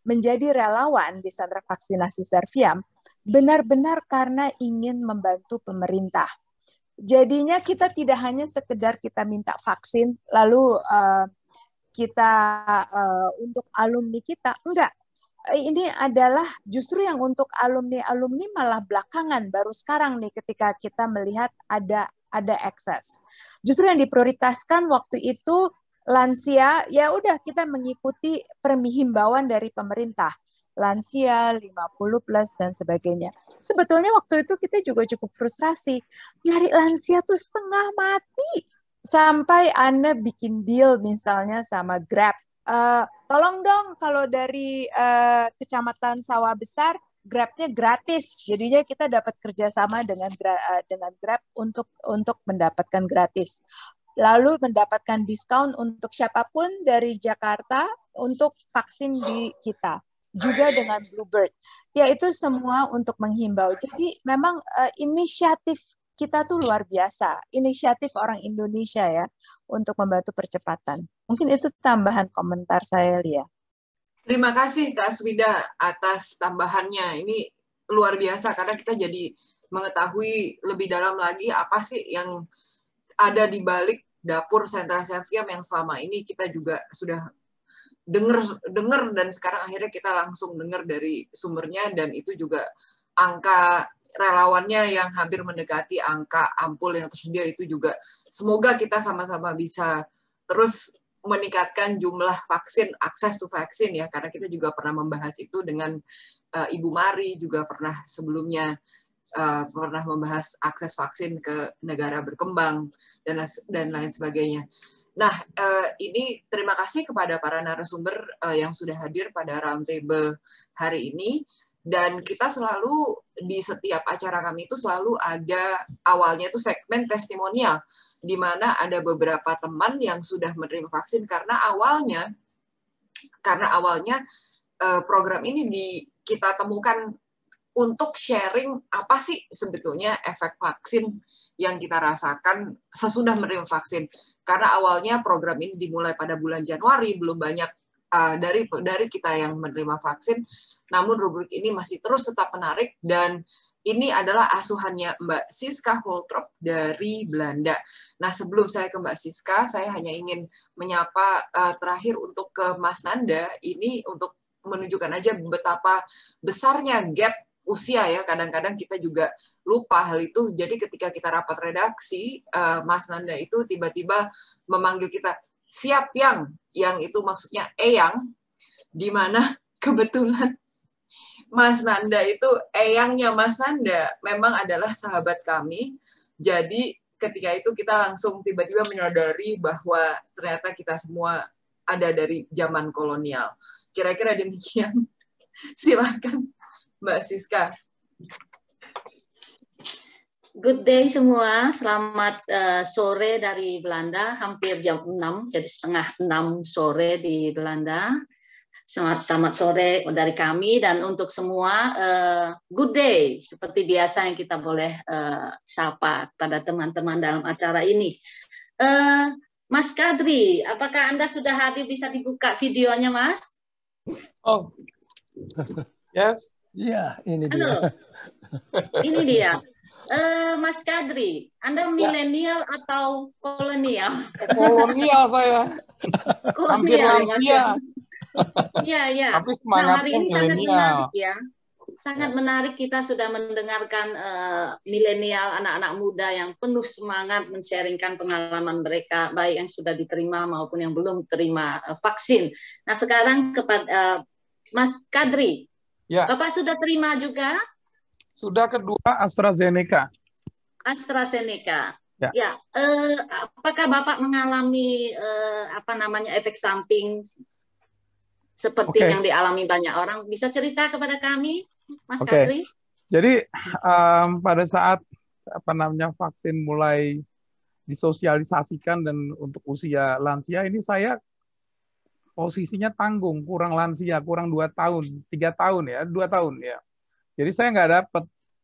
menjadi relawan di sentra vaksinasi Serviam benar-benar karena ingin membantu pemerintah. Jadinya kita tidak hanya sekedar kita minta vaksin lalu uh, kita uh, untuk alumni kita enggak eh, ini adalah justru yang untuk alumni-alumni malah belakangan baru sekarang nih ketika kita melihat ada ada akses. Justru yang diprioritaskan waktu itu lansia ya udah kita mengikuti permihimbauan dari pemerintah. Lansia 50 plus dan sebagainya. Sebetulnya waktu itu kita juga cukup frustrasi. Nyari lansia tuh setengah mati sampai Anda bikin deal misalnya sama Grab. Uh, tolong dong kalau dari uh, kecamatan Sawah Besar Grabnya gratis, jadinya kita dapat kerjasama dengan uh, dengan Grab untuk untuk mendapatkan gratis. Lalu mendapatkan diskon untuk siapapun dari Jakarta untuk vaksin di kita juga dengan Bluebird. Yaitu semua untuk menghimbau. Jadi memang uh, inisiatif kita tuh luar biasa. Inisiatif orang Indonesia ya untuk membantu percepatan. Mungkin itu tambahan komentar saya, Lia. Terima kasih Kak Swida atas tambahannya. Ini luar biasa karena kita jadi mengetahui lebih dalam lagi apa sih yang ada di balik dapur sentra Seviam yang selama ini kita juga sudah dengar dengar dan sekarang akhirnya kita langsung dengar dari sumbernya dan itu juga angka relawannya yang hampir mendekati angka ampul yang tersedia itu juga semoga kita sama-sama bisa terus meningkatkan jumlah vaksin, akses to vaksin ya, karena kita juga pernah membahas itu dengan uh, Ibu Mari juga pernah sebelumnya uh, pernah membahas akses vaksin ke negara berkembang dan dan lain sebagainya. Nah, uh, ini terima kasih kepada para narasumber uh, yang sudah hadir pada roundtable hari ini dan kita selalu di setiap acara kami itu selalu ada awalnya itu segmen testimonial di mana ada beberapa teman yang sudah menerima vaksin karena awalnya karena awalnya eh, program ini di kita temukan untuk sharing apa sih sebetulnya efek vaksin yang kita rasakan sesudah menerima vaksin karena awalnya program ini dimulai pada bulan Januari belum banyak eh, dari dari kita yang menerima vaksin namun rubrik ini masih terus tetap menarik dan ini adalah asuhannya Mbak Siska Holtrop dari Belanda. Nah, sebelum saya ke Mbak Siska, saya hanya ingin menyapa uh, terakhir untuk ke Mas Nanda. Ini untuk menunjukkan aja betapa besarnya gap usia ya. Kadang-kadang kita juga lupa hal itu. Jadi ketika kita rapat redaksi, uh, Mas Nanda itu tiba-tiba memanggil kita siap yang, yang itu maksudnya eyang, eh, di mana [LAUGHS] kebetulan Mas Nanda itu eyangnya Mas Nanda memang adalah sahabat kami. Jadi ketika itu kita langsung tiba-tiba menyadari bahwa ternyata kita semua ada dari zaman kolonial. Kira-kira demikian. [LAUGHS] Silahkan Mbak Siska. Good day semua, selamat eh, sore dari Belanda, hampir jam 6, jadi setengah 6 sore di Belanda. Selamat, selamat sore dari kami dan untuk semua uh, good day seperti biasa yang kita boleh uh, sapa pada teman-teman dalam acara ini. Uh, Mas Kadri, apakah Anda sudah hadir bisa dibuka videonya, Mas? Oh, yes. Ya, yeah, ini Halo. [LAUGHS] ini dia. Uh, Mas Kadri, Anda ya. milenial atau kolonial? Kolonial saya. [LAUGHS] kolonial, Mas. Iya, iya. Tapi nah, hari ini sangat menarik ya. Sangat ya. menarik kita sudah mendengarkan uh, milenial anak-anak muda yang penuh semangat men pengalaman mereka baik yang sudah diterima maupun yang belum terima uh, vaksin. Nah, sekarang kepada uh, Mas Kadri. Ya. Bapak sudah terima juga? Sudah kedua AstraZeneca. AstraZeneca. Ya. ya. Eh, apakah Bapak mengalami uh, apa namanya efek samping seperti okay. yang dialami banyak orang. Bisa cerita kepada kami, Mas okay. Kadri? Jadi um, pada saat apa namanya vaksin mulai disosialisasikan dan untuk usia lansia ini saya posisinya tanggung kurang lansia kurang dua tahun tiga tahun ya dua tahun ya jadi saya nggak dapat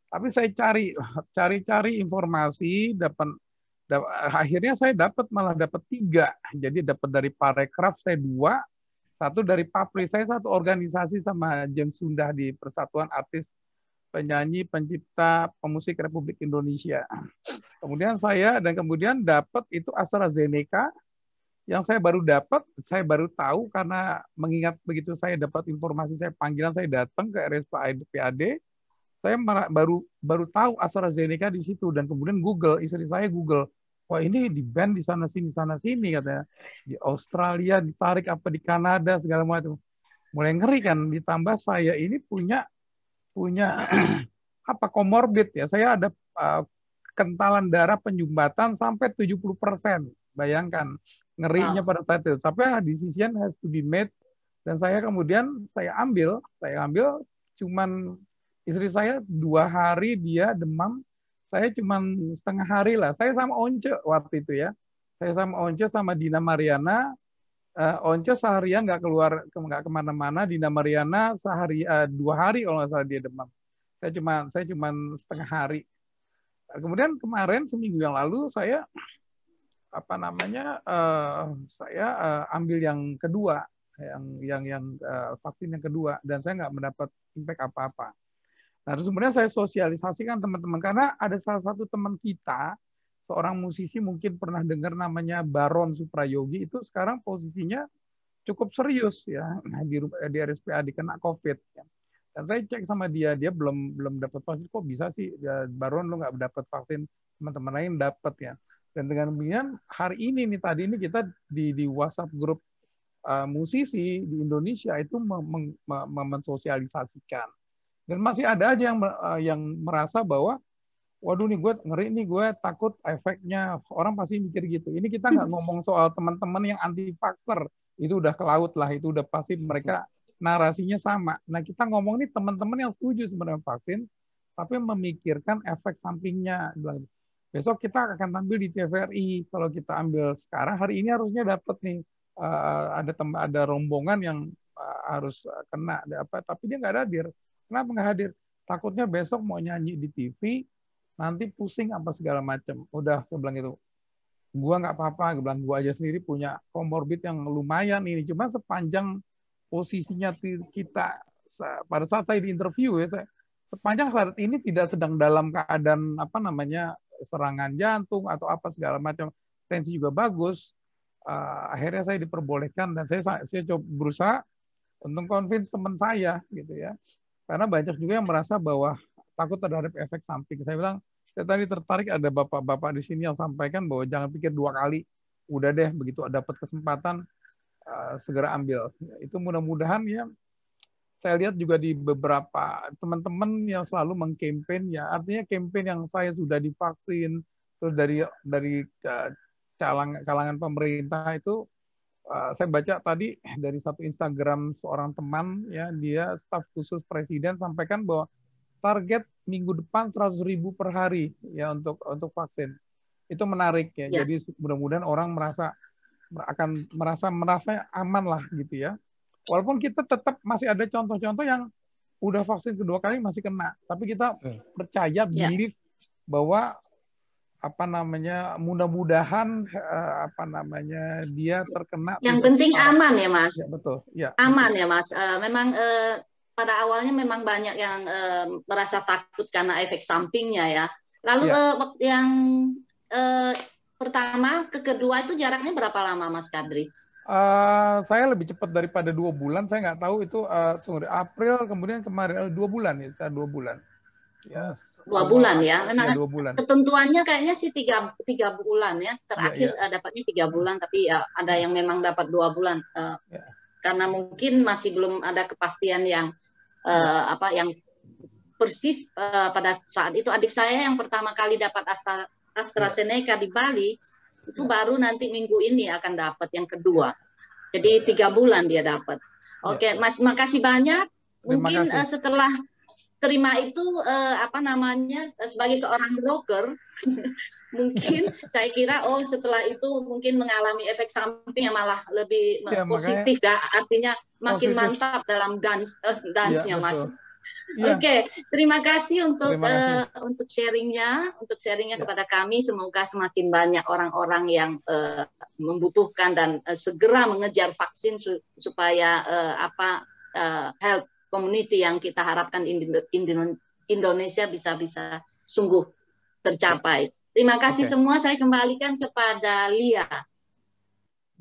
tapi saya cari cari cari informasi dapat akhirnya saya dapat malah dapat tiga jadi dapat dari parekraf saya dua satu dari Papri, saya satu organisasi sama James Sunda di Persatuan Artis Penyanyi Pencipta Pemusik Republik Indonesia. Kemudian saya dan kemudian dapat itu AstraZeneca yang saya baru dapat, saya baru tahu karena mengingat begitu saya dapat informasi saya panggilan saya datang ke RSPAD, saya baru baru tahu AstraZeneca di situ dan kemudian Google istri saya Google wah ini di band di sana sini sana sini katanya di Australia ditarik apa di Kanada segala macam mulai ngeri kan ditambah saya ini punya punya [CLEARS THROAT] apa komorbid ya saya ada uh, kentalan darah penyumbatan sampai 70 persen bayangkan ngerinya pada saat itu sampai decision has to be made dan saya kemudian saya ambil saya ambil cuman istri saya dua hari dia demam saya cuma setengah hari lah. Saya sama Once waktu itu ya. Saya sama Once sama Dina Mariana. Uh, Once seharian nggak keluar nggak kemana-mana. Dina Mariana sehari uh, dua hari kalau nggak salah dia demam. Saya cuma saya cuma setengah hari. Kemudian kemarin seminggu yang lalu saya apa namanya uh, saya uh, ambil yang kedua yang yang yang uh, vaksin yang kedua dan saya nggak mendapat impact apa-apa Nah, sebenarnya saya sosialisasikan teman-teman karena ada salah satu teman kita, seorang musisi mungkin pernah dengar namanya Baron Suprayogi itu sekarang posisinya cukup serius ya nah, di di RSPA dikena COVID. Ya. Dan saya cek sama dia, dia belum belum dapat vaksin. Kok bisa sih ya, Baron lo nggak dapat vaksin? Teman-teman lain dapat ya. Dan dengan demikian hari ini nih tadi ini kita di di WhatsApp grup uh, ah, musisi di Indonesia itu mem mem mem mensosialisasikan dan masih ada aja yang eh, yang merasa bahwa waduh nih gue ngeri nih gue takut efeknya orang pasti mikir gitu ini kita nggak hmm. ngomong soal teman-teman yang anti vaxer itu udah ke laut lah itu udah pasti mereka narasinya sama nah kita ngomong nih teman-teman yang setuju sebenarnya vaksin tapi memikirkan efek sampingnya besok kita akan tampil di TVRI kalau kita ambil sekarang hari ini harusnya dapat nih uh, ada ada rombongan yang uh, harus kena ada apa tapi dia nggak hadir Kenapa nggak hadir? Takutnya besok mau nyanyi di TV, nanti pusing apa segala macam. Udah, saya bilang itu. Gua nggak apa-apa, gue bilang gua aja sendiri punya komorbid yang lumayan ini. Cuma sepanjang posisinya kita pada saat saya di interview ya, saya, sepanjang saat ini tidak sedang dalam keadaan apa namanya serangan jantung atau apa segala macam tensi juga bagus uh, akhirnya saya diperbolehkan dan saya saya coba berusaha untuk convince teman saya gitu ya karena banyak juga yang merasa bahwa takut terhadap efek samping. Saya bilang, saya tadi tertarik ada bapak-bapak di sini yang sampaikan bahwa jangan pikir dua kali. Udah deh, begitu dapat kesempatan, eh, segera ambil. Itu mudah-mudahan ya, saya lihat juga di beberapa teman-teman yang selalu mengkampanye, ya artinya kampanye yang saya sudah divaksin terus dari dari kalangan, eh, kalangan pemerintah itu Eh, saya baca tadi dari satu Instagram seorang teman ya dia staf khusus presiden sampaikan bahwa target minggu depan 100 ribu per hari ya untuk untuk vaksin itu menarik ya, ya. jadi mudah-mudahan orang merasa akan merasa merasa aman lah gitu ya walaupun kita tetap masih ada contoh-contoh yang udah vaksin kedua kali masih kena tapi kita hmm. percaya ya. bahwa apa namanya mudah-mudahan uh, apa namanya dia terkena yang penting parah. aman ya mas ya, betul ya aman ya mas uh, memang uh, pada awalnya memang banyak yang uh, merasa takut karena efek sampingnya ya lalu ya. Uh, yang uh, pertama ke kedua itu jaraknya berapa lama mas Kadri Uh, saya lebih cepat daripada dua bulan. Saya nggak tahu itu uh, tunggu April kemudian kemarin dua bulan ya, dua bulan. Dua bulan ya, memang ya, dua bulan. ketentuannya kayaknya sih tiga, tiga bulan ya. Terakhir ya, ya. dapatnya tiga bulan, tapi ya, ada yang memang dapat dua bulan uh, ya. karena mungkin masih belum ada kepastian yang uh, apa yang persis uh, pada saat itu. Adik saya yang pertama kali dapat Astra, AstraZeneca di Bali itu iya. baru nanti minggu ini akan dapat yang kedua. Iya. Jadi tiga bulan dia dapat. Oke, okay, Mas, makasih banyak. Mungkin uh, setelah terima itu eh, apa namanya sebagai seorang broker [LAUGHS] mungkin saya kira oh setelah itu mungkin mengalami efek samping yang malah lebih ya, positif makanya, ya, artinya makin positif. mantap dalam dance uh, dance-nya ya, mas. Ya. Oke, okay. terima kasih untuk terima kasih. Uh, untuk sharingnya, untuk sharingnya ya. kepada kami. Semoga semakin banyak orang-orang yang uh, membutuhkan dan uh, segera mengejar vaksin su supaya uh, apa uh, health community yang kita harapkan Indonesia bisa-bisa sungguh tercapai. Terima kasih okay. semua, saya kembalikan kepada Lia.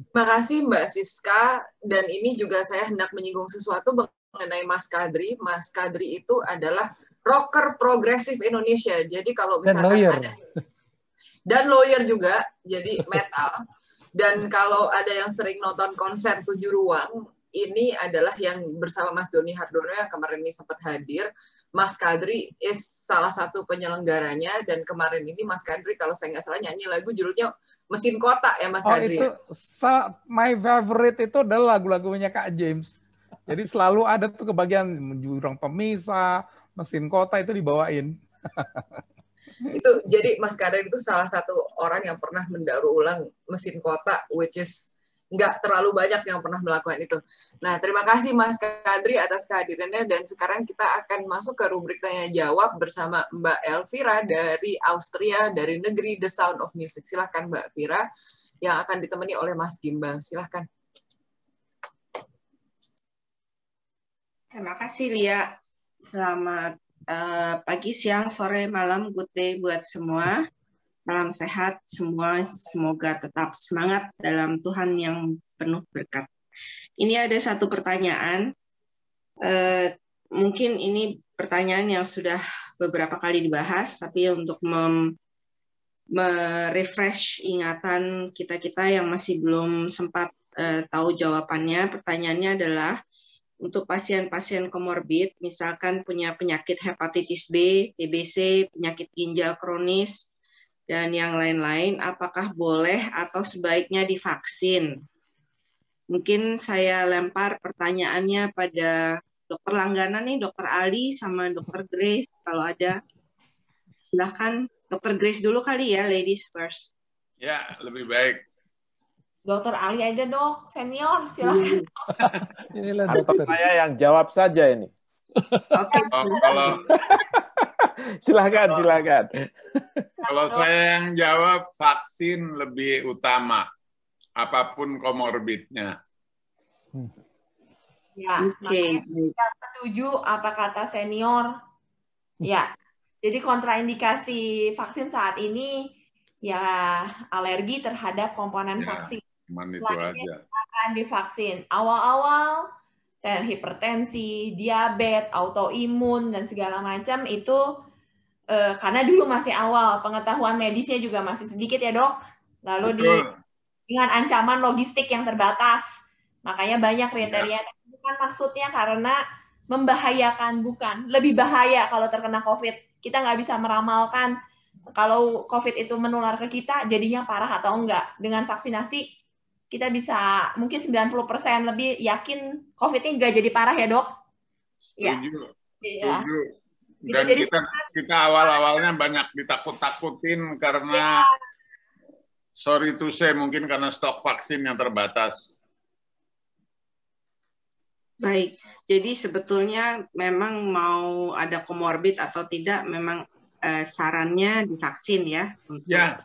Terima kasih Mbak Siska, dan ini juga saya hendak menyinggung sesuatu mengenai Mas Kadri. Mas Kadri itu adalah rocker progresif Indonesia. Jadi kalau misalkan dan ada [LAUGHS] dan lawyer juga, jadi metal. Dan kalau ada yang sering nonton konser tujuh ruang, ini adalah yang bersama Mas Doni Hardono yang kemarin ini sempat hadir. Mas Kadri is salah satu penyelenggaranya dan kemarin ini Mas Kadri kalau saya nggak salah nyanyi lagu judulnya Mesin Kota ya Mas oh, Kadri. Itu ya? so, my favorite itu adalah lagu-lagunya Kak James. Jadi selalu ada tuh kebagian jurang pemisah, mesin kota itu dibawain. [LAUGHS] itu jadi Mas Kadri itu salah satu orang yang pernah mendaur ulang mesin kota which is nggak terlalu banyak yang pernah melakukan itu. Nah, terima kasih Mas Kadri atas kehadirannya dan sekarang kita akan masuk ke rubrik tanya jawab bersama Mbak Elvira dari Austria dari negeri The Sound of Music. Silahkan Mbak Elvira yang akan ditemani oleh Mas Gimbal. Silahkan. Terima kasih Lia. Selamat uh, pagi, siang, sore, malam, good day buat semua. Salam sehat semua, semoga tetap semangat dalam Tuhan yang penuh berkat. Ini ada satu pertanyaan, eh, mungkin ini pertanyaan yang sudah beberapa kali dibahas, tapi untuk mem merefresh ingatan kita-kita yang masih belum sempat eh, tahu jawabannya, pertanyaannya adalah untuk pasien-pasien komorbid, misalkan punya penyakit hepatitis B, TBC, penyakit ginjal kronis, dan yang lain-lain, apakah boleh atau sebaiknya divaksin? Mungkin saya lempar pertanyaannya pada dokter langganan nih, dokter Ali sama dokter Grace kalau ada. Silahkan dokter Grace dulu kali ya, ladies first. Ya, lebih baik. Dokter Ali aja dok, senior silahkan. Hmm. [LAUGHS] Inilah dokter. Saya yang jawab saja ini. Oke. Okay. Oh, kalau silakan, [LAUGHS] silakan. Kalau saya yang jawab vaksin lebih utama, apapun komorbidnya. Hmm. Ya, okay. makanya setuju apa kata senior. Hmm. Ya, jadi kontraindikasi vaksin saat ini ya alergi terhadap komponen ya, vaksin. Cuman akan divaksin. Awal-awal hipertensi, diabetes, autoimun dan segala macam itu uh, karena dulu masih awal pengetahuan medisnya juga masih sedikit ya dok lalu di dengan ancaman logistik yang terbatas makanya banyak kriteria ya. bukan maksudnya karena membahayakan bukan lebih bahaya kalau terkena covid kita nggak bisa meramalkan kalau covid itu menular ke kita jadinya parah atau enggak dengan vaksinasi kita bisa mungkin 90% lebih yakin covid ini nggak jadi parah ya dok iya. Setuju. ya Setuju dan jadi kita kita awal-awalnya banyak ditakut-takutin karena ya. sorry to say mungkin karena stok vaksin yang terbatas. Baik, jadi sebetulnya memang mau ada komorbid atau tidak memang eh, sarannya divaksin ya untuk ya.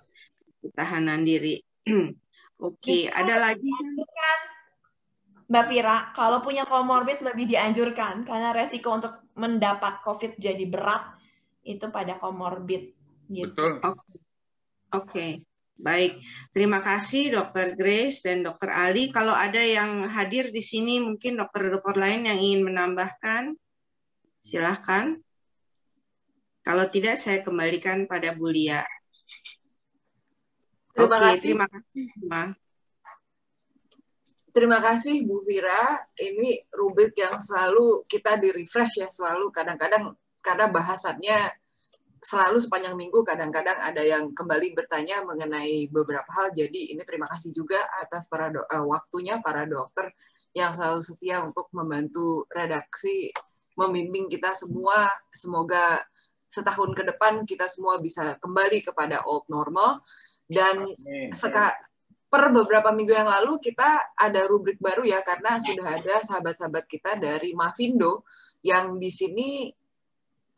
ketahanan diri. [CLEARS THROAT] Oke, okay. ada lagi Mbak Fira, kalau punya komorbid lebih dianjurkan karena resiko untuk mendapat COVID jadi berat itu pada komorbid. Gitu. Betul. Oke, okay. baik. Terima kasih Dokter Grace dan Dokter Ali. Kalau ada yang hadir di sini, mungkin dokter-dokter lain yang ingin menambahkan, silahkan. Kalau tidak, saya kembalikan pada Bu Lia. Terima okay, kasih. Terima kasih. Terima kasih Bu Vira. Ini rubrik yang selalu kita di refresh ya selalu kadang-kadang karena bahasannya selalu sepanjang minggu kadang-kadang ada yang kembali bertanya mengenai beberapa hal. Jadi ini terima kasih juga atas para do eh, waktunya para dokter yang selalu setia untuk membantu redaksi membimbing kita semua. Semoga setahun ke depan kita semua bisa kembali kepada old normal dan seka per beberapa minggu yang lalu kita ada rubrik baru ya karena sudah ada sahabat-sahabat kita dari Mavindo yang di sini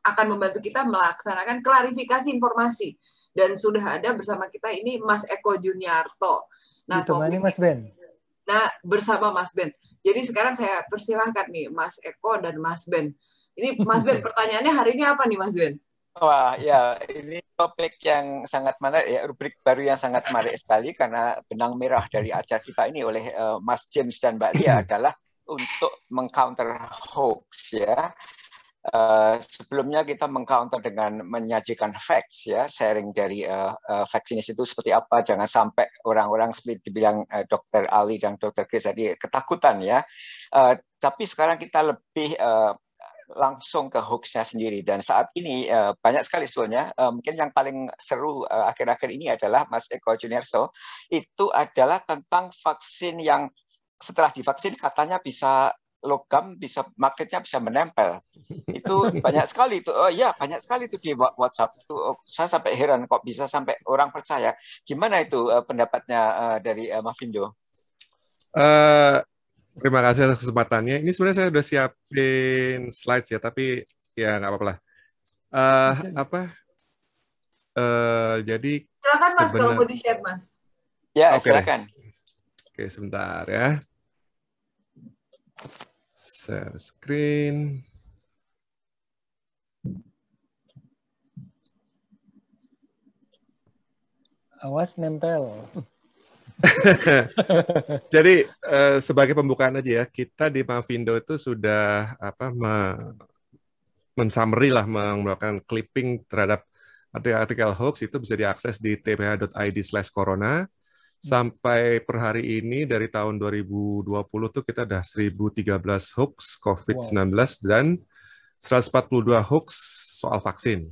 akan membantu kita melaksanakan klarifikasi informasi dan sudah ada bersama kita ini Mas Eko Juniarto. Nah, ditemani Mas Ben. Nah, bersama Mas Ben. Jadi sekarang saya persilahkan nih Mas Eko dan Mas Ben. Ini Mas Ben [LAUGHS] pertanyaannya hari ini apa nih Mas Ben? Wah, ya ini topik yang sangat menarik ya rubrik baru yang sangat menarik sekali karena benang merah dari acara kita ini oleh uh, Mas James dan Mbak Lia hmm. adalah untuk mengcounter hoax ya. Uh, sebelumnya kita mengcounter dengan menyajikan facts ya, sharing dari uh, eh, uh, vaksinis itu seperti apa, jangan sampai orang-orang seperti dibilang uh, Dr. Ali dan Dr. Chris tadi ketakutan ya. Uh, tapi sekarang kita lebih uh, langsung ke hoaxnya sendiri dan saat ini uh, banyak sekali sebetulnya uh, mungkin yang paling seru eh, akhir-akhir uh, ini adalah Mas Eko Juniarso itu adalah tentang vaksin yang setelah divaksin katanya bisa logam bisa magnetnya bisa menempel itu [LAUGHS] banyak sekali itu oh ya banyak sekali itu di WhatsApp itu oh, saya sampai heran kok bisa sampai orang percaya gimana itu uh, pendapatnya uh, dari uh, Indo? uh, Terima kasih atas kesempatannya. Ini sebenarnya saya sudah siapin slides ya, tapi ya nggak apa-apa lah. Uh, apa? Uh, jadi silakan mas sebenar... kalau mau di share mas. Ya okay. silakan. Oke okay, sebentar ya. Share screen. Awas nempel. [LAUGHS] Jadi uh, sebagai pembukaan aja ya, kita di Mavindo itu sudah apa me, mensummary lah melakukan clipping terhadap artikel-artikel hoax itu bisa diakses di tph.id/corona sampai per hari ini dari tahun 2020 tuh kita udah 1013 hoax COVID-19 wow. dan 142 hoax soal vaksin.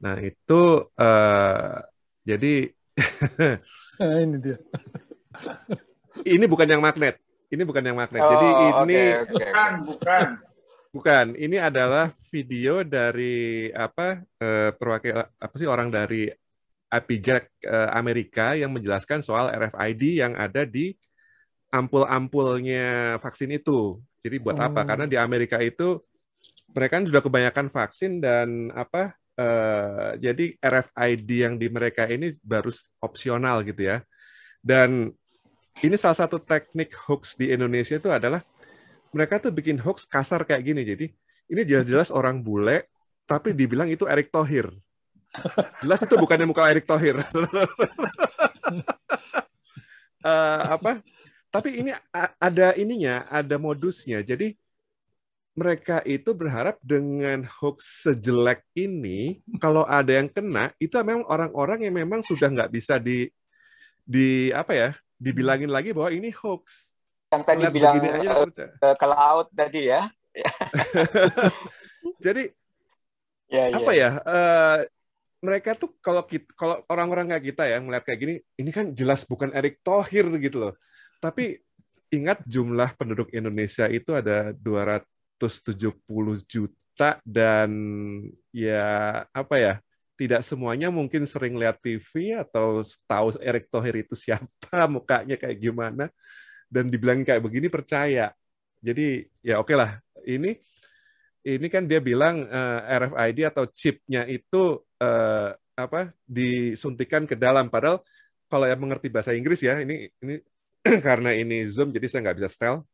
Nah, itu uh, jadi [LAUGHS] Nah, [LAUGHS] ini dia. ini bukan yang magnet. Ini bukan yang magnet. Oh, Jadi ini okay, okay. bukan bukan bukan. Ini adalah video dari apa eh, perwakilan apa sih orang dari IPJAC eh, Amerika yang menjelaskan soal RFID yang ada di ampul-ampulnya vaksin itu. Jadi buat apa? Oh. Karena di Amerika itu mereka kan sudah kebanyakan vaksin dan apa Eh, jadi RFID yang di mereka ini baru opsional gitu ya. Dan ini salah satu teknik hoax di Indonesia itu adalah mereka tuh bikin hoax kasar kayak gini. Jadi ini jelas-jelas orang bule, tapi dibilang itu Erick Thohir. Jelas itu bukannya muka Erick Thohir. uh, [LAUGHS] apa? Tapi ini ada ininya, ada modusnya. Jadi mereka itu berharap dengan hoax sejelek ini, kalau ada yang kena, itu memang orang-orang yang memang sudah nggak bisa di di apa ya, dibilangin lagi bahwa ini hoax. Yang tadi Lihat bilang aja, uh, ke laut tadi ya. [LAUGHS] Jadi [LAUGHS] ya, ya, apa ya? Uh, mereka tuh kalau kita, kalau orang-orang kayak kita ya melihat kayak gini, ini kan jelas bukan Erick Thohir gitu loh. Tapi ingat jumlah penduduk Indonesia itu ada 200 170 juta dan ya apa ya tidak semuanya mungkin sering lihat TV atau tahu Erick Thohir itu siapa [LAUGHS] mukanya kayak gimana dan dibilang kayak begini percaya jadi ya oke okay lah ini ini kan dia bilang uh, eh, RFID atau chipnya itu uh, apa disuntikan ke dalam padahal kalau yang mengerti bahasa Inggris ya ini ini [CLEARS THROAT] karena ini zoom jadi saya nggak bisa style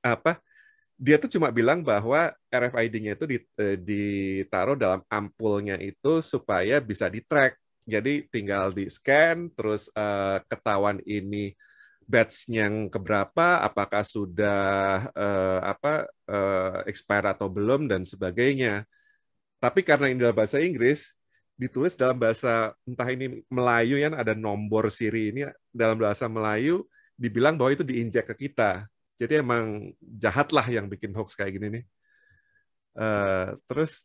apa dia tuh cuma bilang bahwa RFID-nya itu eh, ditaruh dalam ampulnya itu supaya bisa di-track. Jadi tinggal di-scan, terus eh, ketahuan ini batch yang keberapa, apakah sudah uh, apa uh, atau belum dan sebagainya. Tapi karena ini dalam bahasa Inggris, ditulis dalam bahasa entah ini Melayu yang ada nomor siri ini dalam bahasa Melayu dibilang bahwa itu diinjak ke kita jadi emang jahatlah yang bikin hoax kayak gini nih. Uh, terus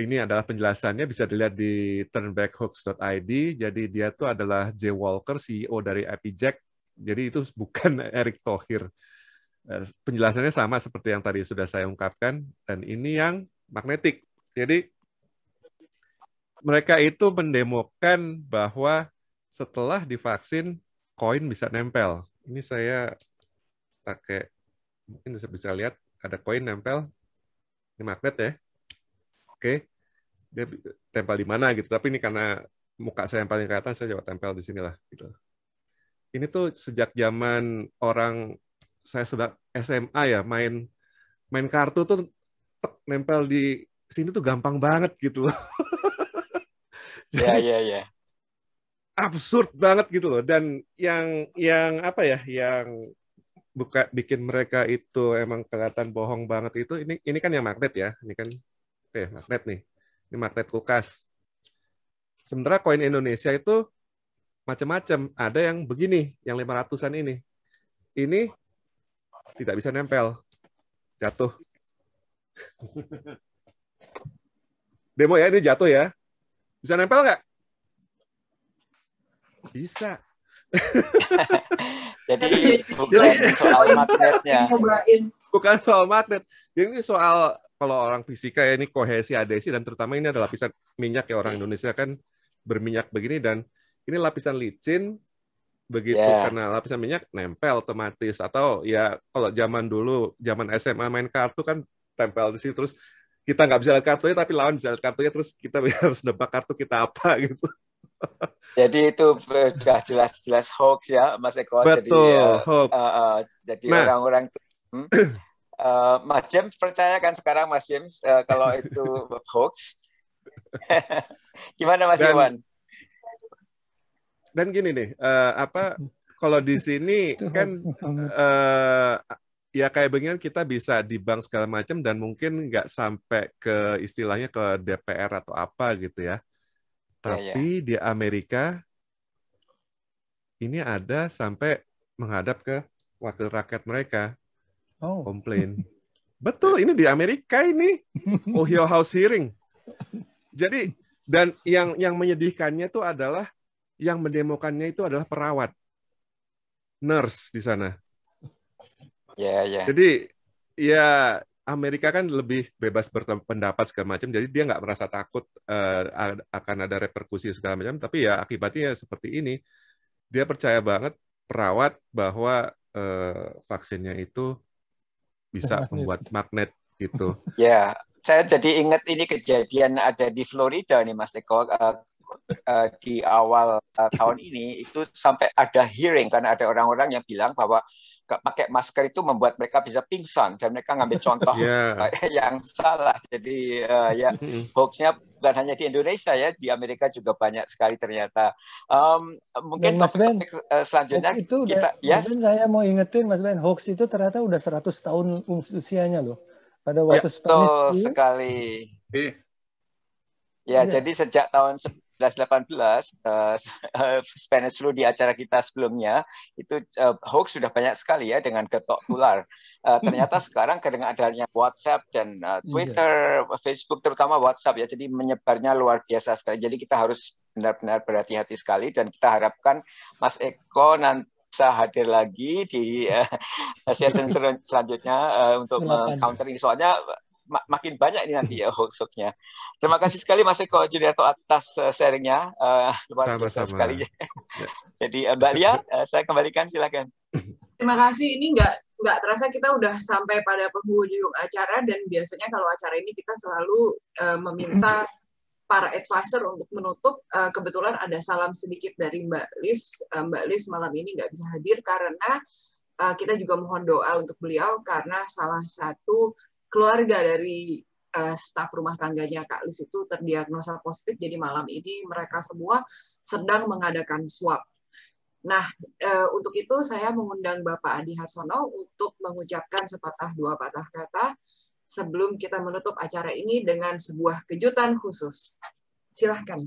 ini adalah penjelasannya bisa dilihat di turnbackhoax.id. Jadi dia tuh adalah J Walker, CEO dari Epijack. Jadi itu bukan [LAUGHS] Erick Thohir. Eh, penjelasannya sama seperti yang tadi sudah saya ungkapkan dan ini yang magnetik. Jadi mereka itu mendemokan bahwa setelah divaksin koin bisa nempel. Ini saya pakai mungkin bisa bisa lihat ada koin nempel di magnet ya. Oke. Dia tempel di mana gitu. Tapi ini karena muka saya yang paling kelihatan saya coba tempel di sinilah gitu. Ini tuh sejak zaman orang saya sudah SMA ya main main kartu tuh tek, nempel di sini tuh gampang banget gitu loh. ya ya iya. Absurd banget gitu loh dan yang yang apa ya yang buka bikin mereka itu emang kelihatan bohong banget itu ini ini kan yang magnet ya ini kan eh magnet nih ini magnet kulkas sementara koin Indonesia itu macam-macam ada yang begini yang 500-an ini ini tidak bisa nempel jatuh [LAUGHS] demo ya ini jatuh ya bisa nempel nggak bisa [LAUGHS] jadi bukan soal [LAUGHS] magnetnya bukan soal magnet jadi ini soal kalau orang fisika ya ini kohesi adesi dan terutama ini adalah lapisan minyak ya orang iya. Indonesia kan berminyak begini dan ini lapisan licin begitu yeah. karena lapisan minyak nempel otomatis atau ya kalau zaman dulu zaman SMA main kartu kan tempel di situ terus kita nggak bisa lihat kartunya tapi lawan bisa lihat kartunya terus kita [LAUGHS] harus nebak kartu kita apa gitu jadi itu eh, sudah jelas-jelas hoax ya, Mas Eko. Betul, jadi, eh, hoax. Uh, uh, jadi nah. orang-orang hmm, uh, [CLEARS THROAT] Mas James percaya kan sekarang Mas James uh, kalau itu [LAUGHS] hoax. [LAUGHS] Gimana Mas dan, Iwan? Dan gini nih, uh, apa kalau di sini [LAUGHS] kan uh, ya kayak begini kan kita bisa di bank segala macam dan mungkin nggak sampai ke istilahnya ke DPR atau apa gitu ya Iya, iya. Tapi ya, ya. di Amerika ini ada sampai menghadap ke wakil rakyat mereka. Oh. Komplain. Betul, ini di Amerika ini. Ohio House Hearing. Jadi dan yang yang menyedihkannya itu adalah yang mendemokannya itu adalah perawat. Nurse di sana. Ya, yeah, ya. Jadi ya Amerika kan lebih bebas berpendapat segala macam, jadi dia nggak merasa takut uh, akan ada reperkusi segala macam. Tapi ya akibatnya seperti ini, dia percaya banget perawat bahwa uh, vaksinnya itu bisa membuat magnet gitu. [LAUGHS] Ya, saya jadi ingat ini kejadian ada di Florida nih Mas Eko. Uh, uh, di awal uh, tahun ini itu sampai ada hearing karena ada orang-orang yang bilang bahwa pakai masker itu membuat mereka bisa pingsan dan mereka ngambil [LAUGHS] contoh yeah. [LAUGHS] yang salah. Jadi uh, ya hoaxnya bukan hanya di Indonesia ya, di Amerika juga banyak sekali ternyata. Um, mungkin Mas Ben, selanjutnya itu kita, udah, yes? Mas ben, saya mau ingetin Mas Ben, hoax itu ternyata udah 100 tahun usianya loh. Pada waktu Betul Spanish sekali. Iya. Ya, ya, jadi sejak tahun 1918 uh, eh, [LAUGHS] Spanish flu di acara kita sebelumnya itu uh, hoax sudah banyak sekali ya dengan ketok ular Uh, eh, ternyata [LAUGHS] sekarang karena adanya WhatsApp dan uh, Twitter, yes. Facebook terutama WhatsApp ya jadi menyebarnya luar biasa sekali. Jadi kita harus benar-benar berhati-hati sekali dan kita harapkan Mas Eko nanti bisa hadir lagi di uh, [LAUGHS] session selanjutnya uh, untuk meng-counter ini soalnya mak makin banyak ini nanti ya [LAUGHS] hoax-hoaxnya. Terima kasih sekali Mas Eko Juliarto atas uh, sharingnya. Uh, luar biasa sekali. [LAUGHS] Ya. Ya. Jadi uh, Mbak Lia, uh, saya kembalikan silakan. Terima kasih. Ini nggak nggak terasa kita udah sampai pada penghujung acara dan biasanya kalau acara ini kita selalu uh, meminta para advisor untuk menutup. Uh, kebetulan ada salam sedikit dari Mbak Lis. Uh, Mbak Lis malam ini nggak bisa hadir karena kita juga mohon doa untuk beliau karena salah satu keluarga dari uh, staf rumah tangganya Kak Lis itu terdiagnosa positif, jadi malam ini mereka semua sedang mengadakan swab. Nah, uh, untuk itu saya mengundang Bapak Adi Harsono untuk mengucapkan sepatah dua patah kata sebelum kita menutup acara ini dengan sebuah kejutan khusus. Silahkan,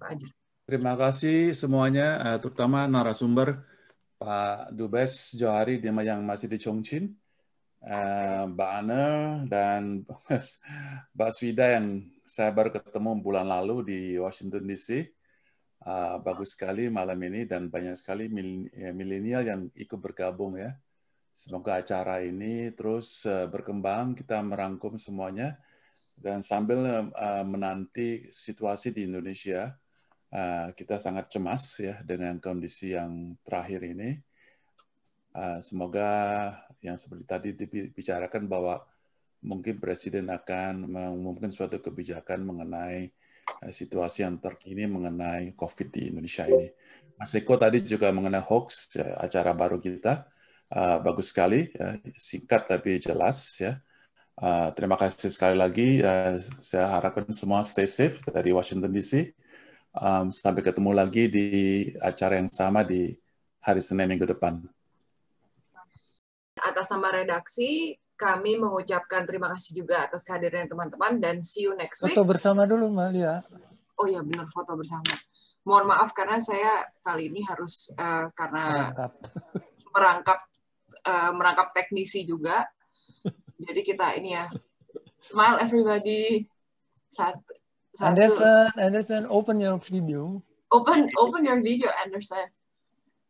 Pak Adi. Terima kasih semuanya, eh, terutama narasumber Pak Dubes Johari yang masih di Chongqing Eh, Mbak Ana dan Mbak Swida yang saya baru ketemu bulan lalu di Washington DC. Uh, eh, bagus sekali malam ini dan banyak sekali ya, milenial yang ikut bergabung ya. Semoga acara ini terus eh, berkembang, kita merangkum semuanya dan sambil menanti situasi di Indonesia, kita sangat cemas ya dengan kondisi yang terakhir ini Eh, semoga yang seperti tadi dibicarakan bahwa mungkin Presiden akan mengumumkan suatu kebijakan mengenai eh, situasi yang terkini mengenai COVID di Indonesia ini. Mas Eko tadi juga mengenai hoax, ya, acara baru kita. Eh, bagus sekali, ya, singkat tapi jelas. ya. terima kasih sekali lagi. Ya, saya harapkan semua stay safe dari Washington DC. sampai ketemu lagi di acara yang sama di hari Senin minggu depan atas nama redaksi kami mengucapkan terima kasih juga atas kehadiran teman-teman dan see you next week. Foto bersama dulu, Malia. Oh ya, benar foto bersama. Mohon maaf karena saya kali ini harus uh, karena merangkap merangkap, uh, merangkap teknisi juga. Jadi kita ini ya smile everybody. Satu, satu. Anderson, Anderson, open your video. Open open your video, Anderson.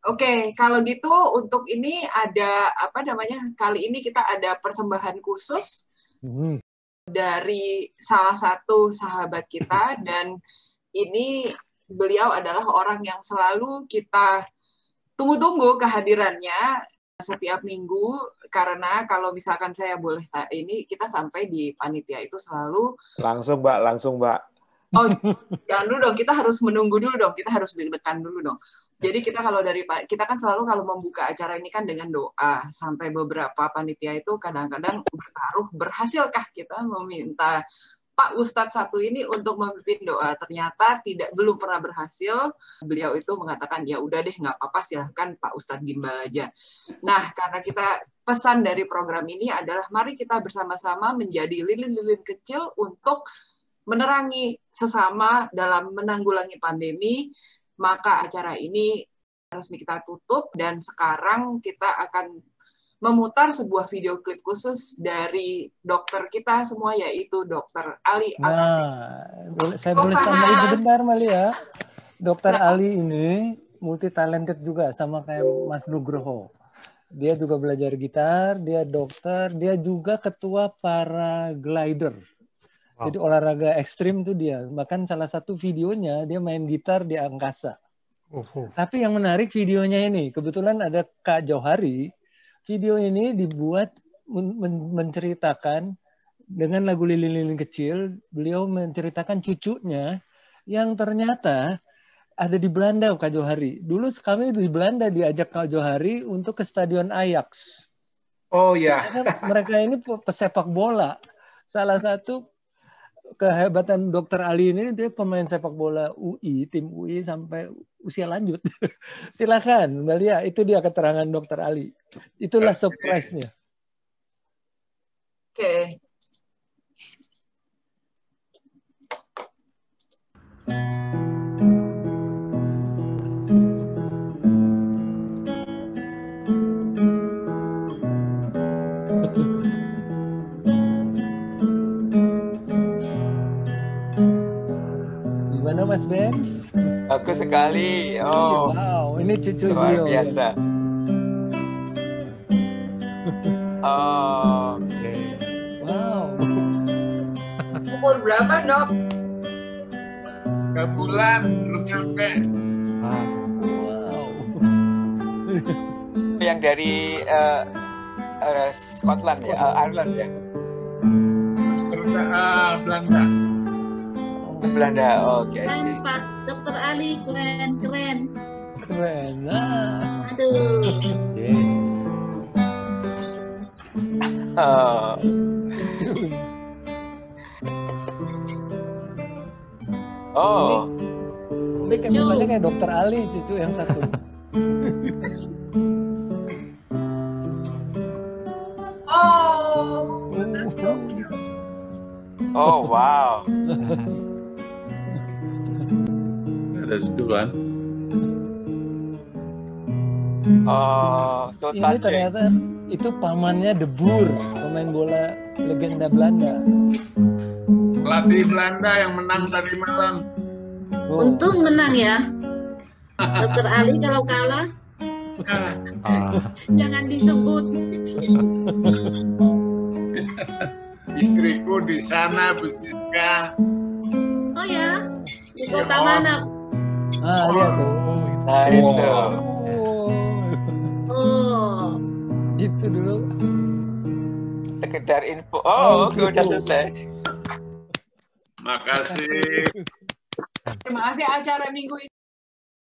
Oke, okay, kalau gitu untuk ini ada apa namanya? Kali ini kita ada persembahan khusus hmm. dari salah satu sahabat kita dan ini beliau adalah orang yang selalu kita tunggu-tunggu kehadirannya setiap minggu karena kalau misalkan saya boleh ini kita sampai di panitia itu selalu langsung Mbak, langsung Mbak oh ya dulu dong kita harus menunggu dulu dong kita harus deg-degan dulu dong jadi kita kalau dari kita kan selalu kalau membuka acara ini kan dengan doa sampai beberapa panitia itu kadang-kadang bertaruh berhasilkah kita meminta Pak Ustadz satu ini untuk memimpin doa ternyata tidak belum pernah berhasil beliau itu mengatakan ya udah deh nggak apa-apa silahkan Pak Ustadz gimbal aja nah karena kita pesan dari program ini adalah mari kita bersama-sama menjadi lilin-lilin kecil untuk menerangi sesama dalam menanggulangi pandemi, maka acara ini resmi kita tutup dan sekarang kita akan memutar sebuah video klip khusus dari dokter kita semua yaitu dokter Ali Nah, saya boleh tambahin sebentar Mali ya. Dokter nah. Ali ini multi talented juga sama kayak Mas Nugroho. Dia juga belajar gitar, dia dokter, dia juga ketua para glider jadi olahraga ekstrim tuh dia. Bahkan salah satu videonya dia main gitar di angkasa. Uhuh. Tapi yang menarik videonya ini, kebetulan ada Kak Johari. Video ini dibuat men men menceritakan dengan lagu lilin-lilin kecil. Beliau menceritakan cucunya yang ternyata ada di Belanda Kak Johari. Dulu kami di Belanda diajak Kak Johari untuk ke Stadion Ajax. Oh ya. Yeah. mereka ini pesepak bola. Salah satu kehebatan dokter Ali ini dia pemain sepak bola UI, tim UI sampai usia lanjut. [LAUGHS] Silakan, Mbak Lia, itu dia keterangan dokter Ali. Itulah surprise-nya. Oke. Mas Benz? Bagus sekali. Oh. Wow, ini cucu Luar beliau. biasa. [LAUGHS] oh, oke. Okay. Wow. Umur berapa, Dok? Ke bulan, belum nyampe. Wow. [LAUGHS] Yang dari uh, eh, uh, eh, Scotland, Scotland. ya, uh, Ireland ya. Belanda. Uh, Belanda. Belanda. Oke, okay, sih. Pak Dokter Ali keren, keren. Keren. Ah. Aduh. Yeah. [LAUGHS] Oh. Oh. Ini, ini kayak kayak dokter Ali cucu yang satu. [LAUGHS] oh. [LAUGHS] Oh wow dari situ kan Oh, so ini ternyata itu pamannya Debur, pemain bola legenda Belanda. Pelatih Belanda yang menang tadi malam. Oh. Untung menang ya. [LAUGHS] Dokter Ali kalau kalah, kalah. Ah. [LAUGHS] jangan disebut. [LAUGHS] Istriku di sana, Bu Siska. Oh ya, di ya. kota oh. mana? ah iya nah itu oh. gitu dulu sekedar info oh, oh oke gitu. udah selesai makasih terima kasih acara minggu ini